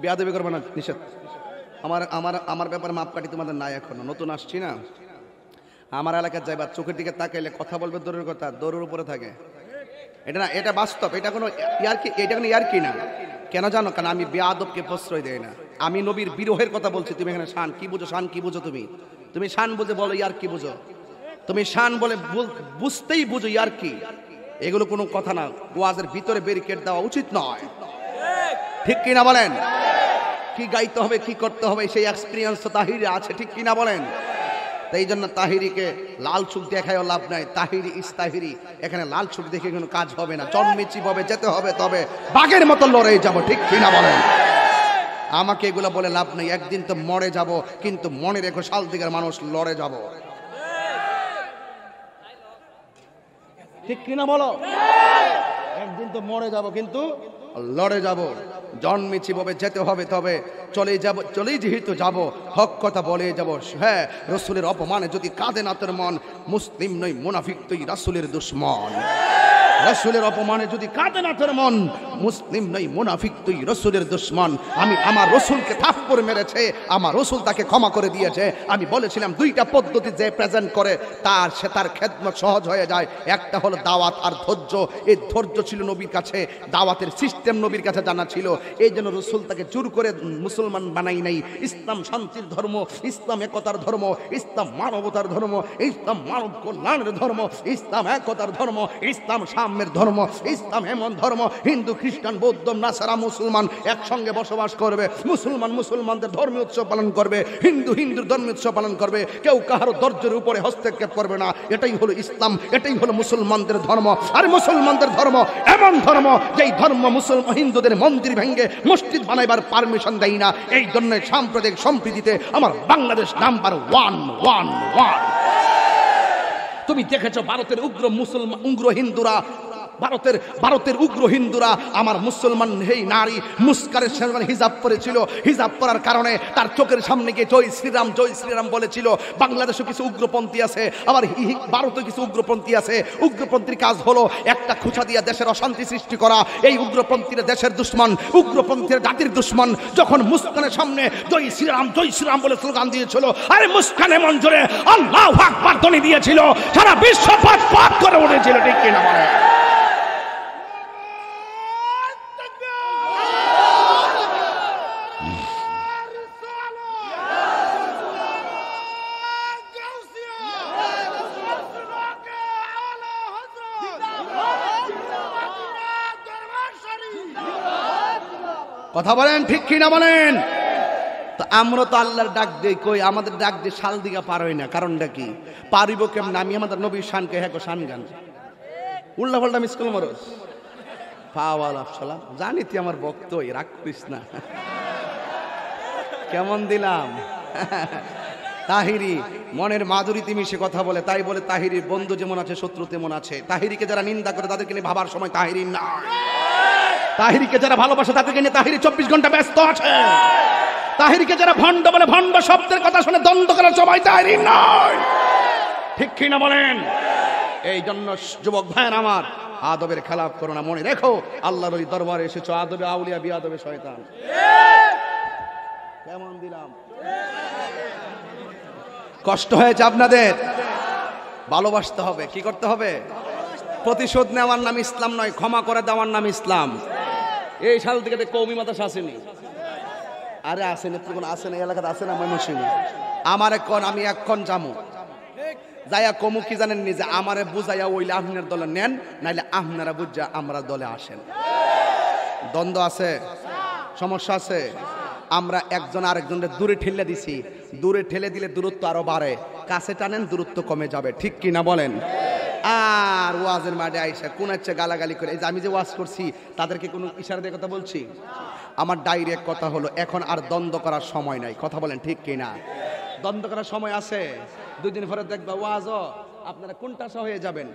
বেয়াদবি করবে না নিষেধ আমার আমার আমার ব্যাপারে মাপকাঠি তোমাদের নাই এখনো নতুন আসছি না আমার এলাকার যাইবার চোখের দিকে তাকাইলে কথা বলবে দৌড়ের কথা দৌড়ের উপরে থাকে এটা না এটা বাস্তব এটা কোনো ইয়ারকি এটা কোনো ইয়ারকি না কেন জানো কেন আমি আদবকে প্রশ্রয় দেয় না আমি নবীর বিরোহের কথা বলছি তুমি এখানে শান কি বুঝো শান কি বুঝো তুমি তুমি শান বুঝে বলো ইয়ার কি বুঝো তুমি শান বলে বুঝতেই বুঝো ইয়ার কি এগুলো কোনো কথা না গোয়াজের ভিতরে ব্যারিকেড দেওয়া উচিত নয় ঠিক কি না বলেন কি গাইতে হবে কি করতে হবে সেই এক্সপিরিয়েন্স তো তাহিরে আছে ঠিক কি না বলেন তাই জন্য তাহিরিকে লাল চুক দেখায় লাভ নাই তাহিরি ইস্তাহিরি এখানে লাল চুক দেখে কোনো কাজ হবে না চরমিচি হবে যেতে হবে তবে বাঘের মতো লড়াই যাবো ঠিক কিনা বলেন আমাকে এগুলো বলে লাভ নেই একদিন তো মরে যাব কিন্তু মনে রেখো শাল দিকের মানুষ লড়ে যাব ঠিক কিনা বলো একদিন তো মরে যাব কিন্তু লড়ে যাব জন্মেছি ববে যেতে হবে তবে চলে যাব চলেই যেহেতু যাব হক কথা বলে যাব হ্যাঁ রসুলের অপমানে যদি কাঁদে না তোর মন মুসলিম নই মুনাফিক তুই রাসুলের দুশ্মন রসুলের অপমানে যদি কাঁদে না তোর মন মুসলিম নই মুনাফিক তুই রসুলের দুশ্মন আমি আমার রসুলকে করে মেরেছে আমার রসুল তাকে ক্ষমা করে দিয়েছে আমি বলেছিলাম দুইটা পদ্ধতি যে প্রেজেন্ট করে তার সে তার খেদমত সহজ হয়ে যায় একটা হলো দাওয়াত আর ধৈর্য এই ধৈর্য ছিল নবীর কাছে দাওয়াতের সিস্টেম নবীর কাছে জানা ছিল এই জন্য রসুল তাকে চুর করে মুসলমান বানাই নাই ইসলাম শান্তির ধর্ম ইসলাম একতার ধর্ম ইসলাম মানবতার ধর্ম ইসলাম মানব কল্যাণের ধর্ম ইসলাম একতার ধর্ম ইসলাম ইসলামের ধর্ম ইসলাম এমন ধর্ম হিন্দু খ্রিস্টান বৌদ্ধ নাসারা মুসলমান একসঙ্গে বসবাস করবে মুসলমান মুসলমানদের ধর্মীয় উৎসব পালন করবে হিন্দু হিন্দুর ধর্মীয় উৎসব পালন করবে কেউ কাহারো দর্জের উপরে হস্তক্ষেপ করবে না এটাই হলো ইসলাম এটাই হলো মুসলমানদের ধর্ম আর মুসলমানদের ধর্ম এমন ধর্ম যেই ধর্ম মুসলমান হিন্দুদের মন্দির ভেঙ্গে মসজিদ বানাইবার পারমিশন দেয় না এই জন্য সাম্প্রদায়িক সম্প্রীতিতে আমার Bangladesh number one one one তুমি দেখেছো ভারতের উগ্র মুসলমান উগ্র হিন্দুরা ভারতের ভারতের উগ্র হিন্দুরা আমার মুসলমান হেই নারী মুস্কারের সেরবানি হিজাব পরেছিল হিজাব পরার কারণে তার চোখের সামনে গিয়ে জয় শ্রীরাম জয় শ্রীরাম বলেছিল বাংলাদেশে কিছু উগ্রপন্থী আছে আবার ভারতে কিছু উগ্রপন্থী আছে উগ্রপন্থীর কাজ হলো একটা খুঁচা দিয়ে দেশের অশান্তি সৃষ্টি করা এই উগ্রপন্থীরা দেশের দুশ্মন উগ্রপন্থীর জাতির দুশ্মন যখন মুস্কানের সামনে জয় শ্রীরাম জয় শ্রীরাম বলে স্লোগান দিয়েছিল আরে মুস্কানে মঞ্জুরে আল্লাহ ধ্বনি দিয়েছিল সারা বিশ্ব পাঠ পাঠ করে উঠেছিল ঠিক কিনা মানে কথা বলেন ঠিক কি না বলেন তো আমরা তো আল্লাহর ডাক দিই কই আমাদের ডাক দিয়ে শাল দিঘা পার হই না কারণটা কি পারিব কেমন আমি আমাদের নবীর শানকে হ্যাঁ শান গান উল্লা পাল্টা মিস করলাম রোজ পাওয়াল আফসালাম জানি তুই আমার বক্তই রাগ করিস না কেমন দিলাম তাহিরি মনের মাধুরীতে মিশে কথা বলে তাই বলে তাহিরির বন্ধু যেমন আছে শত্রু তেমন আছে তাহিরিকে যারা নিন্দা করে তাদেরকে নিয়ে ভাবার সময় তাহিরি না তাহিরিকে যারা ভালোবাসে তাদেরকে নিয়ে তাহিরি চব্বিশ ঘন্টা ব্যস্ত আছে তাহিরিকে যারা ভণ্ড বলে ভণ্ড শব্দের কথা শুনে দ্বন্দ্ব করে সবাই তাহিরি নয় ঠিক কি না বলেন এই জন্য যুবক ভাইয়ের আমার আদবের খেলাপ করো না মনে রেখো আল্লাহর ওই দরবারে এসেছো আদবে আউলিয়া বি আদবে শয়তান কেমন দিলাম কষ্ট হয়েছে আপনাদের ভালোবাসতে হবে কি করতে হবে প্রতিশোধ নেওয়ার নাম ইসলাম নয় ক্ষমা করে দেওয়ার নাম ইসলাম এই সাল থেকে কৌমি মাতাস আসেনি আরে আসেন কোন আসেন এই এলাকাতে আসেন না ময়মনসিংহ আমার এখন আমি এখন যামু যাইয়া কমু কি জানেন নি যে আমারে বুঝাইয়া ওইলে আপনার দলে নেন নাইলে আপনারা বুঝা আমরা দলে আসেন দ্বন্দ্ব আছে সমস্যা আছে আমরা একজন আরেকজনের দূরে ঠেলে দিছি দূরে ঠেলে দিলে দূরত্ব আরো বাড়ে কাছে টানেন দূরত্ব কমে যাবে ঠিক কি না বলেন আর ওয়াজের মাঠে আইসা কোন একটা গালাগালি করে এই যে আমি যে ওয়াজ করছি তাদেরকে কোনো ইশারা দিয়ে কথা বলছি আমার ডাইরেক্ট কথা হলো এখন আর দ্বন্দ্ব করার সময় নাই কথা বলেন ঠিক কি না দ্বন্দ্ব করার সময় আছে দুই দিন পরে দেখবা ওয়াজও আপনারা কোনটা সহ হয়ে যাবেন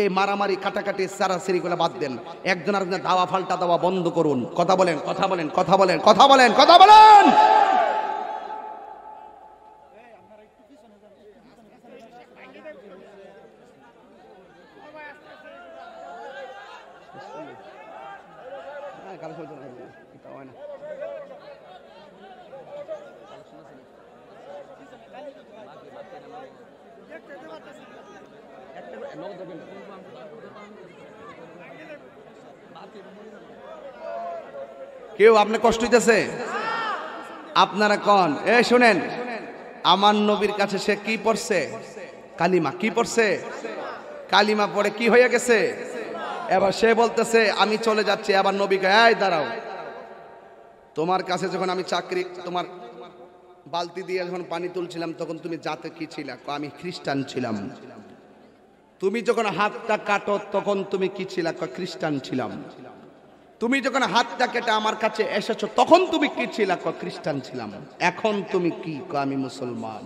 এই মারামারি কাটাকাটি সারাসিরিগুলো বাদ দেন একজন আর দাওয়া ফাল্টা দাওয়া বন্ধ করুন কথা বলেন কথা বলেন কথা বলেন কথা বলেন কথা বলেন দেবেন কেউ আপনি কষ্ট হইতেছে আপনারা কন এ শোনেন আমার নবীর কাছে সে কি পড়ছে কালিমা কি পড়ছে কালিমা পড়ে কি হয়ে গেছে এবার সে বলতেছে আমি চলে যাচ্ছি আবার নবীকে এই দাঁড়াও তোমার কাছে যখন আমি চাকরি তোমার বালতি দিয়ে যখন পানি তুলছিলাম তখন তুমি জাতে কি ছিলা আমি খ্রিস্টান ছিলাম তুমি যখন হাতটা কাটো তখন তুমি কি ছিলা খ্রিস্টান ছিলাম তুমি যখন হাতটা কেটে আমার কাছে এসেছো তখন তুমি কি ছিলা খ্রিস্টান ছিলাম এখন তুমি কি আমি মুসলমান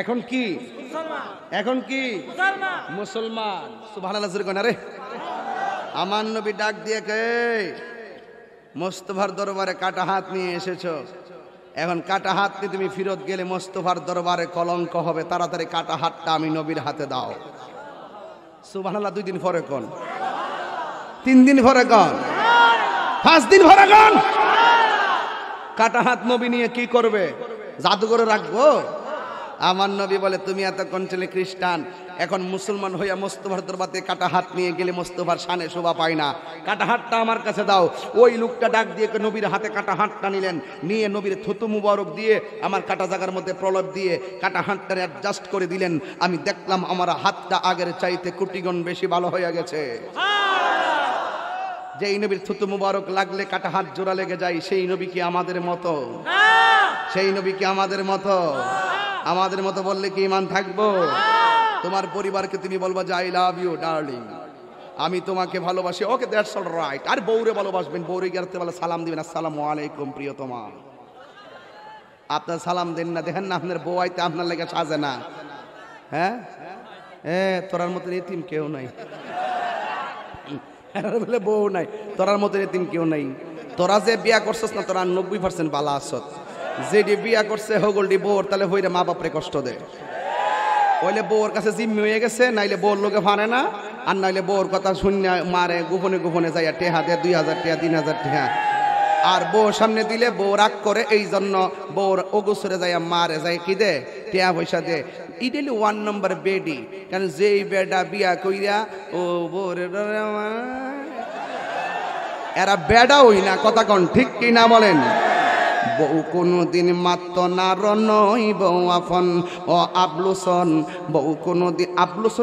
এখন কি এখন কি মুসলমান সুভান রে আমার নবী ডাক দিয়ে কে মোস্তফার দরবারে কাটা হাত নিয়ে এসেছো এখন কাটা হাতকে তুমি ফিরত গেলে মোস্তফার দরবারে কলঙ্ক হবে তাড়াতাড়ি কাটা হাতটা আমি নবীর হাতে দাও সুবাহ দুই দিন পরে কন তিন দিন ফরে কন পাঁচ দিন ভরে কন কাটা হাত নবী নিয়ে কি করবে জাদুঘরে রাখবো আমার নবী বলে তুমি এতক্ষণ ছেলে খ্রিস্টান এখন মুসলমান হইয়া মোস্তফার দরবাতে কাটা হাত নিয়ে গেলে মোস্তফার সানে শোভা পায় না কাটা হাতটা আমার কাছে দাও ওই লোকটা ডাক দিয়ে নবীর হাতে কাটা হাতটা নিলেন নিয়ে নবীর থুতু মুবারক দিয়ে আমার কাটা জাগার মধ্যে প্রলপ দিয়ে কাটা হাতটা অ্যাডজাস্ট করে দিলেন আমি দেখলাম আমার হাতটা আগের চাইতে কুটিগণ বেশি ভালো হয়ে গেছে যে এই নবীর থুতু মুবারক লাগলে কাটা হাত জোড়া লেগে যায় সেই নবী কি আমাদের মতো সেই নবী কি আমাদের মতো আমাদের মতো বললে কি ইমান থাকবো তোমার পরিবারকে তুমি বলবো যে আই লাভ ইউ ডার্লিং আমি তোমাকে ভালোবাসি ওকে দ্যাটস অল রাইট আর বউরে ভালোবাসবেন বউরে গেরতে বলে সালাম দিবেন আসসালামু আলাইকুম তোমার আপনার সালাম দেন না দেখেন না আপনার বউ আইতে আপনার লেগে সাজে না হ্যাঁ হ্যাঁ তোরার মতন এতিম কেউ নাই বলে বউ নাই তোরার মতো এতিম কেউ নাই তোরা যে বিয়া করছিস না তোরা নব্বই পার্সেন্ট বালা আস যেটি বিয়া করছে হগলটি বউর তাহলে হইরে মা বাপরে কষ্ট দেয় ওইলে বউর কাছে জিম্মি হয়ে গেছে নাইলে বউর লোকে ফানে না আর নাইলে বউর কথা শূন্য মারে গোপনে গোপনে যাইয়া টেহা দেয় দুই হাজার টেহা তিন হাজার টেহা আর বউর সামনে দিলে বউ রাগ করে এই জন্য বউর অগুসরে যাইয়া মারে যায় কি দে টেয়া পয়সা দে ইডেলি ওয়ান নম্বর বেডি কেন যেই বেডা বিয়া কইরা ও বোরে এরা বেডা হই না কথা কন ঠিক কিনা বলেন বউ কোনো দিন মাত্র নার নই বউ আফন ও আবলোসন বউ কোনো দিন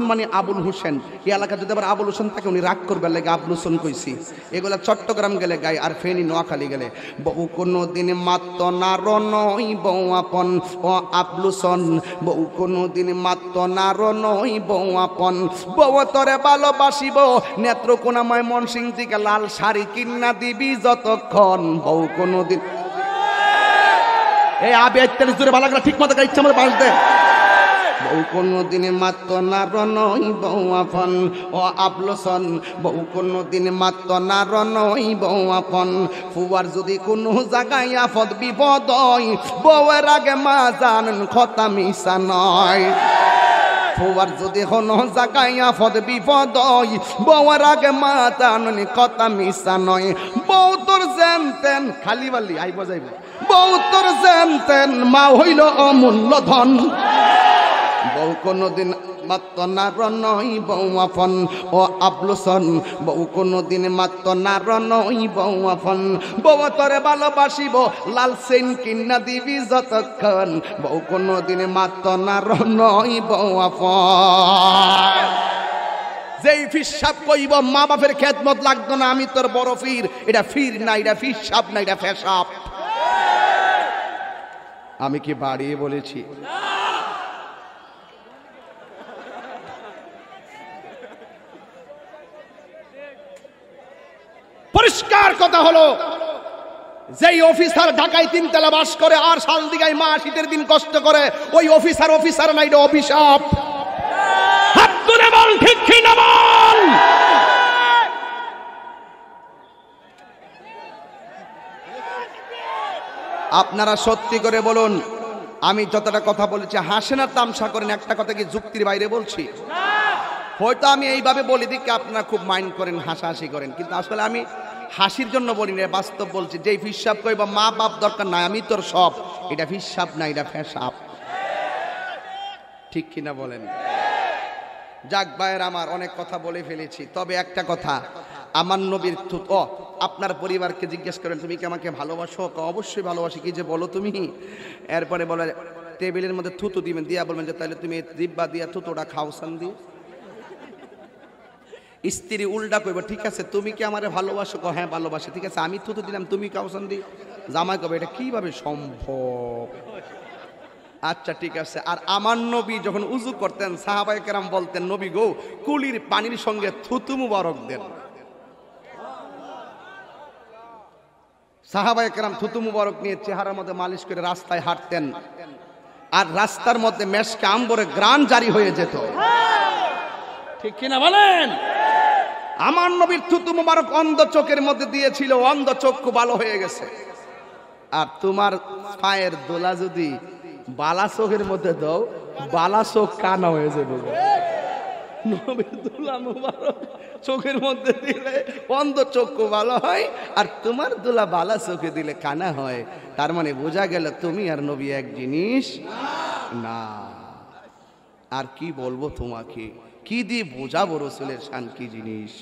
মানে আবুল হোসেন এই এলাকা যদি আবার আবুল হোসেন থাকে উনি রাগ করবে লাগে আবলোসন কইছি এগুলা চট্টগ্রাম গেলে গায়ে আর ফেনি নোয়াখালী গেলে বউ কোনো দিন মাত্র নার নই বউ আপন ও আবলোসন বউ কোনো দিন মাত্র নার নই বউ আপন বউ তরে ভালোবাসিব নেত্রকোনাময় মন সিং থেকে লাল শাড়ি কিন্না দিবি যতক্ষণ বউ কোনোদিন ঠিক ইচ্ছা দিনে দিনে ফুয়ার যদি কোন জায়গায় আফদ বিপদ বউয়ের আগে মা জানেন খতা মিশা নয় ফুয়ার যদি কোন জায়গায় আফদ বিপদ বউয়ার আগে মাতা জানেন কথা মিশা নয় বউ তোর জেন তেন খালি বালি আইব যাইব বৌতর তেন মা হইল অমূল্য ধন বউ কোনোদিন মাত্র নার নই বউ আফন ও আবলুসন বউ কোনোদিন মাত্র নার নই বউ আফন বউ তরে ভালোবাসিব লাল সেন কিনা দিবি যতক্ষণ বউ কোনোদিন মাত্র নার নই বউ আফন যেই ফির সাপ কইব মা বাপের খেদমত লাগতো না আমি তোর বড় ফির এটা ফির না এটা ফির সাপ না এটা ফেসাপ আমি কি বাড়িয়ে বলেছি পরিষ্কার কথা হলো যেই অফিসার ঢাকায় তিন তেলা বাস করে আর দিগায় মা শীতের দিন কষ্ট করে ওই অফিসার অফিসার নাইডে অফিস হাত তুলে বল ঠিক না আপনারা সত্যি করে বলুন আমি যতটা কথা বলেছি হাসে না তামসা করেন একটা কথা কি যুক্তির বাইরে বলছি হয়তো আমি এইভাবে বলি দিকে আপনারা খুব মাইন্ড করেন হাসাহাসি করেন কিন্তু আসলে আমি হাসির জন্য বলি না বাস্তব বলছি যেই ফিসাব করি বা মা বাপ দরকার নাই আমি তোর সব এটা ফিসাব না এটা ফ্যাসাব ঠিক কিনা বলেন যাক ভাইয়ের আমার অনেক কথা বলে ফেলেছি তবে একটা কথা আমার নবীর ও আপনার পরিবারকে জিজ্ঞেস করেন তুমি কি আমাকে ভালোবাসো অবশ্যই ভালোবাসি কি যে বলো তুমি এরপরে বলে টেবিলের মধ্যে থুতু দিবেন দিয়া বলবেন যে তাহলে তুমি দিব্বা দিয়া থুতুটা খাও সন্দি স্ত্রী উল্টা কইব ঠিক আছে তুমি কি আমারে ভালোবাসো হ্যাঁ ভালোবাসি ঠিক আছে আমি থুতু দিলাম তুমি খাও সন্দি জামাই কবে এটা কিভাবে সম্ভব আচ্ছা ঠিক আছে আর আমার নবী যখন উজু করতেন সাহাবাই কেরাম বলতেন নবী গো কুলির পানির সঙ্গে থুতু মুবারক দেন সাহাবা একরাম থুতু মুবারক নিয়ে চেহারার মধ্যে মালিশ করে রাস্তায় হাঁটতেন আর রাস্তার মধ্যে মেশকে আম্বরে গ্রান জারি হয়ে যেত ঠিক কিনা বলেন আমার নবীর থুতু মুবারক অন্ধ চোখের মধ্যে দিয়েছিল অন্ধ চক্ষু ভালো হয়ে গেছে আর তোমার পায়ের দোলা যদি বালা চোখের মধ্যে দাও বালা চোখ কানা হয়ে যাবে চোখের মধ্যে দিলে অন্ধ চক্ষু ভালো হয় আর তোমার দুলা বালা চোখে দিলে কানা হয় তার মানে বোঝা গেল তুমি আর নবী এক জিনিস না আর কি বলবো তোমাকে কি দিয়ে বোঝাবো রসুলের শান কি জিনিস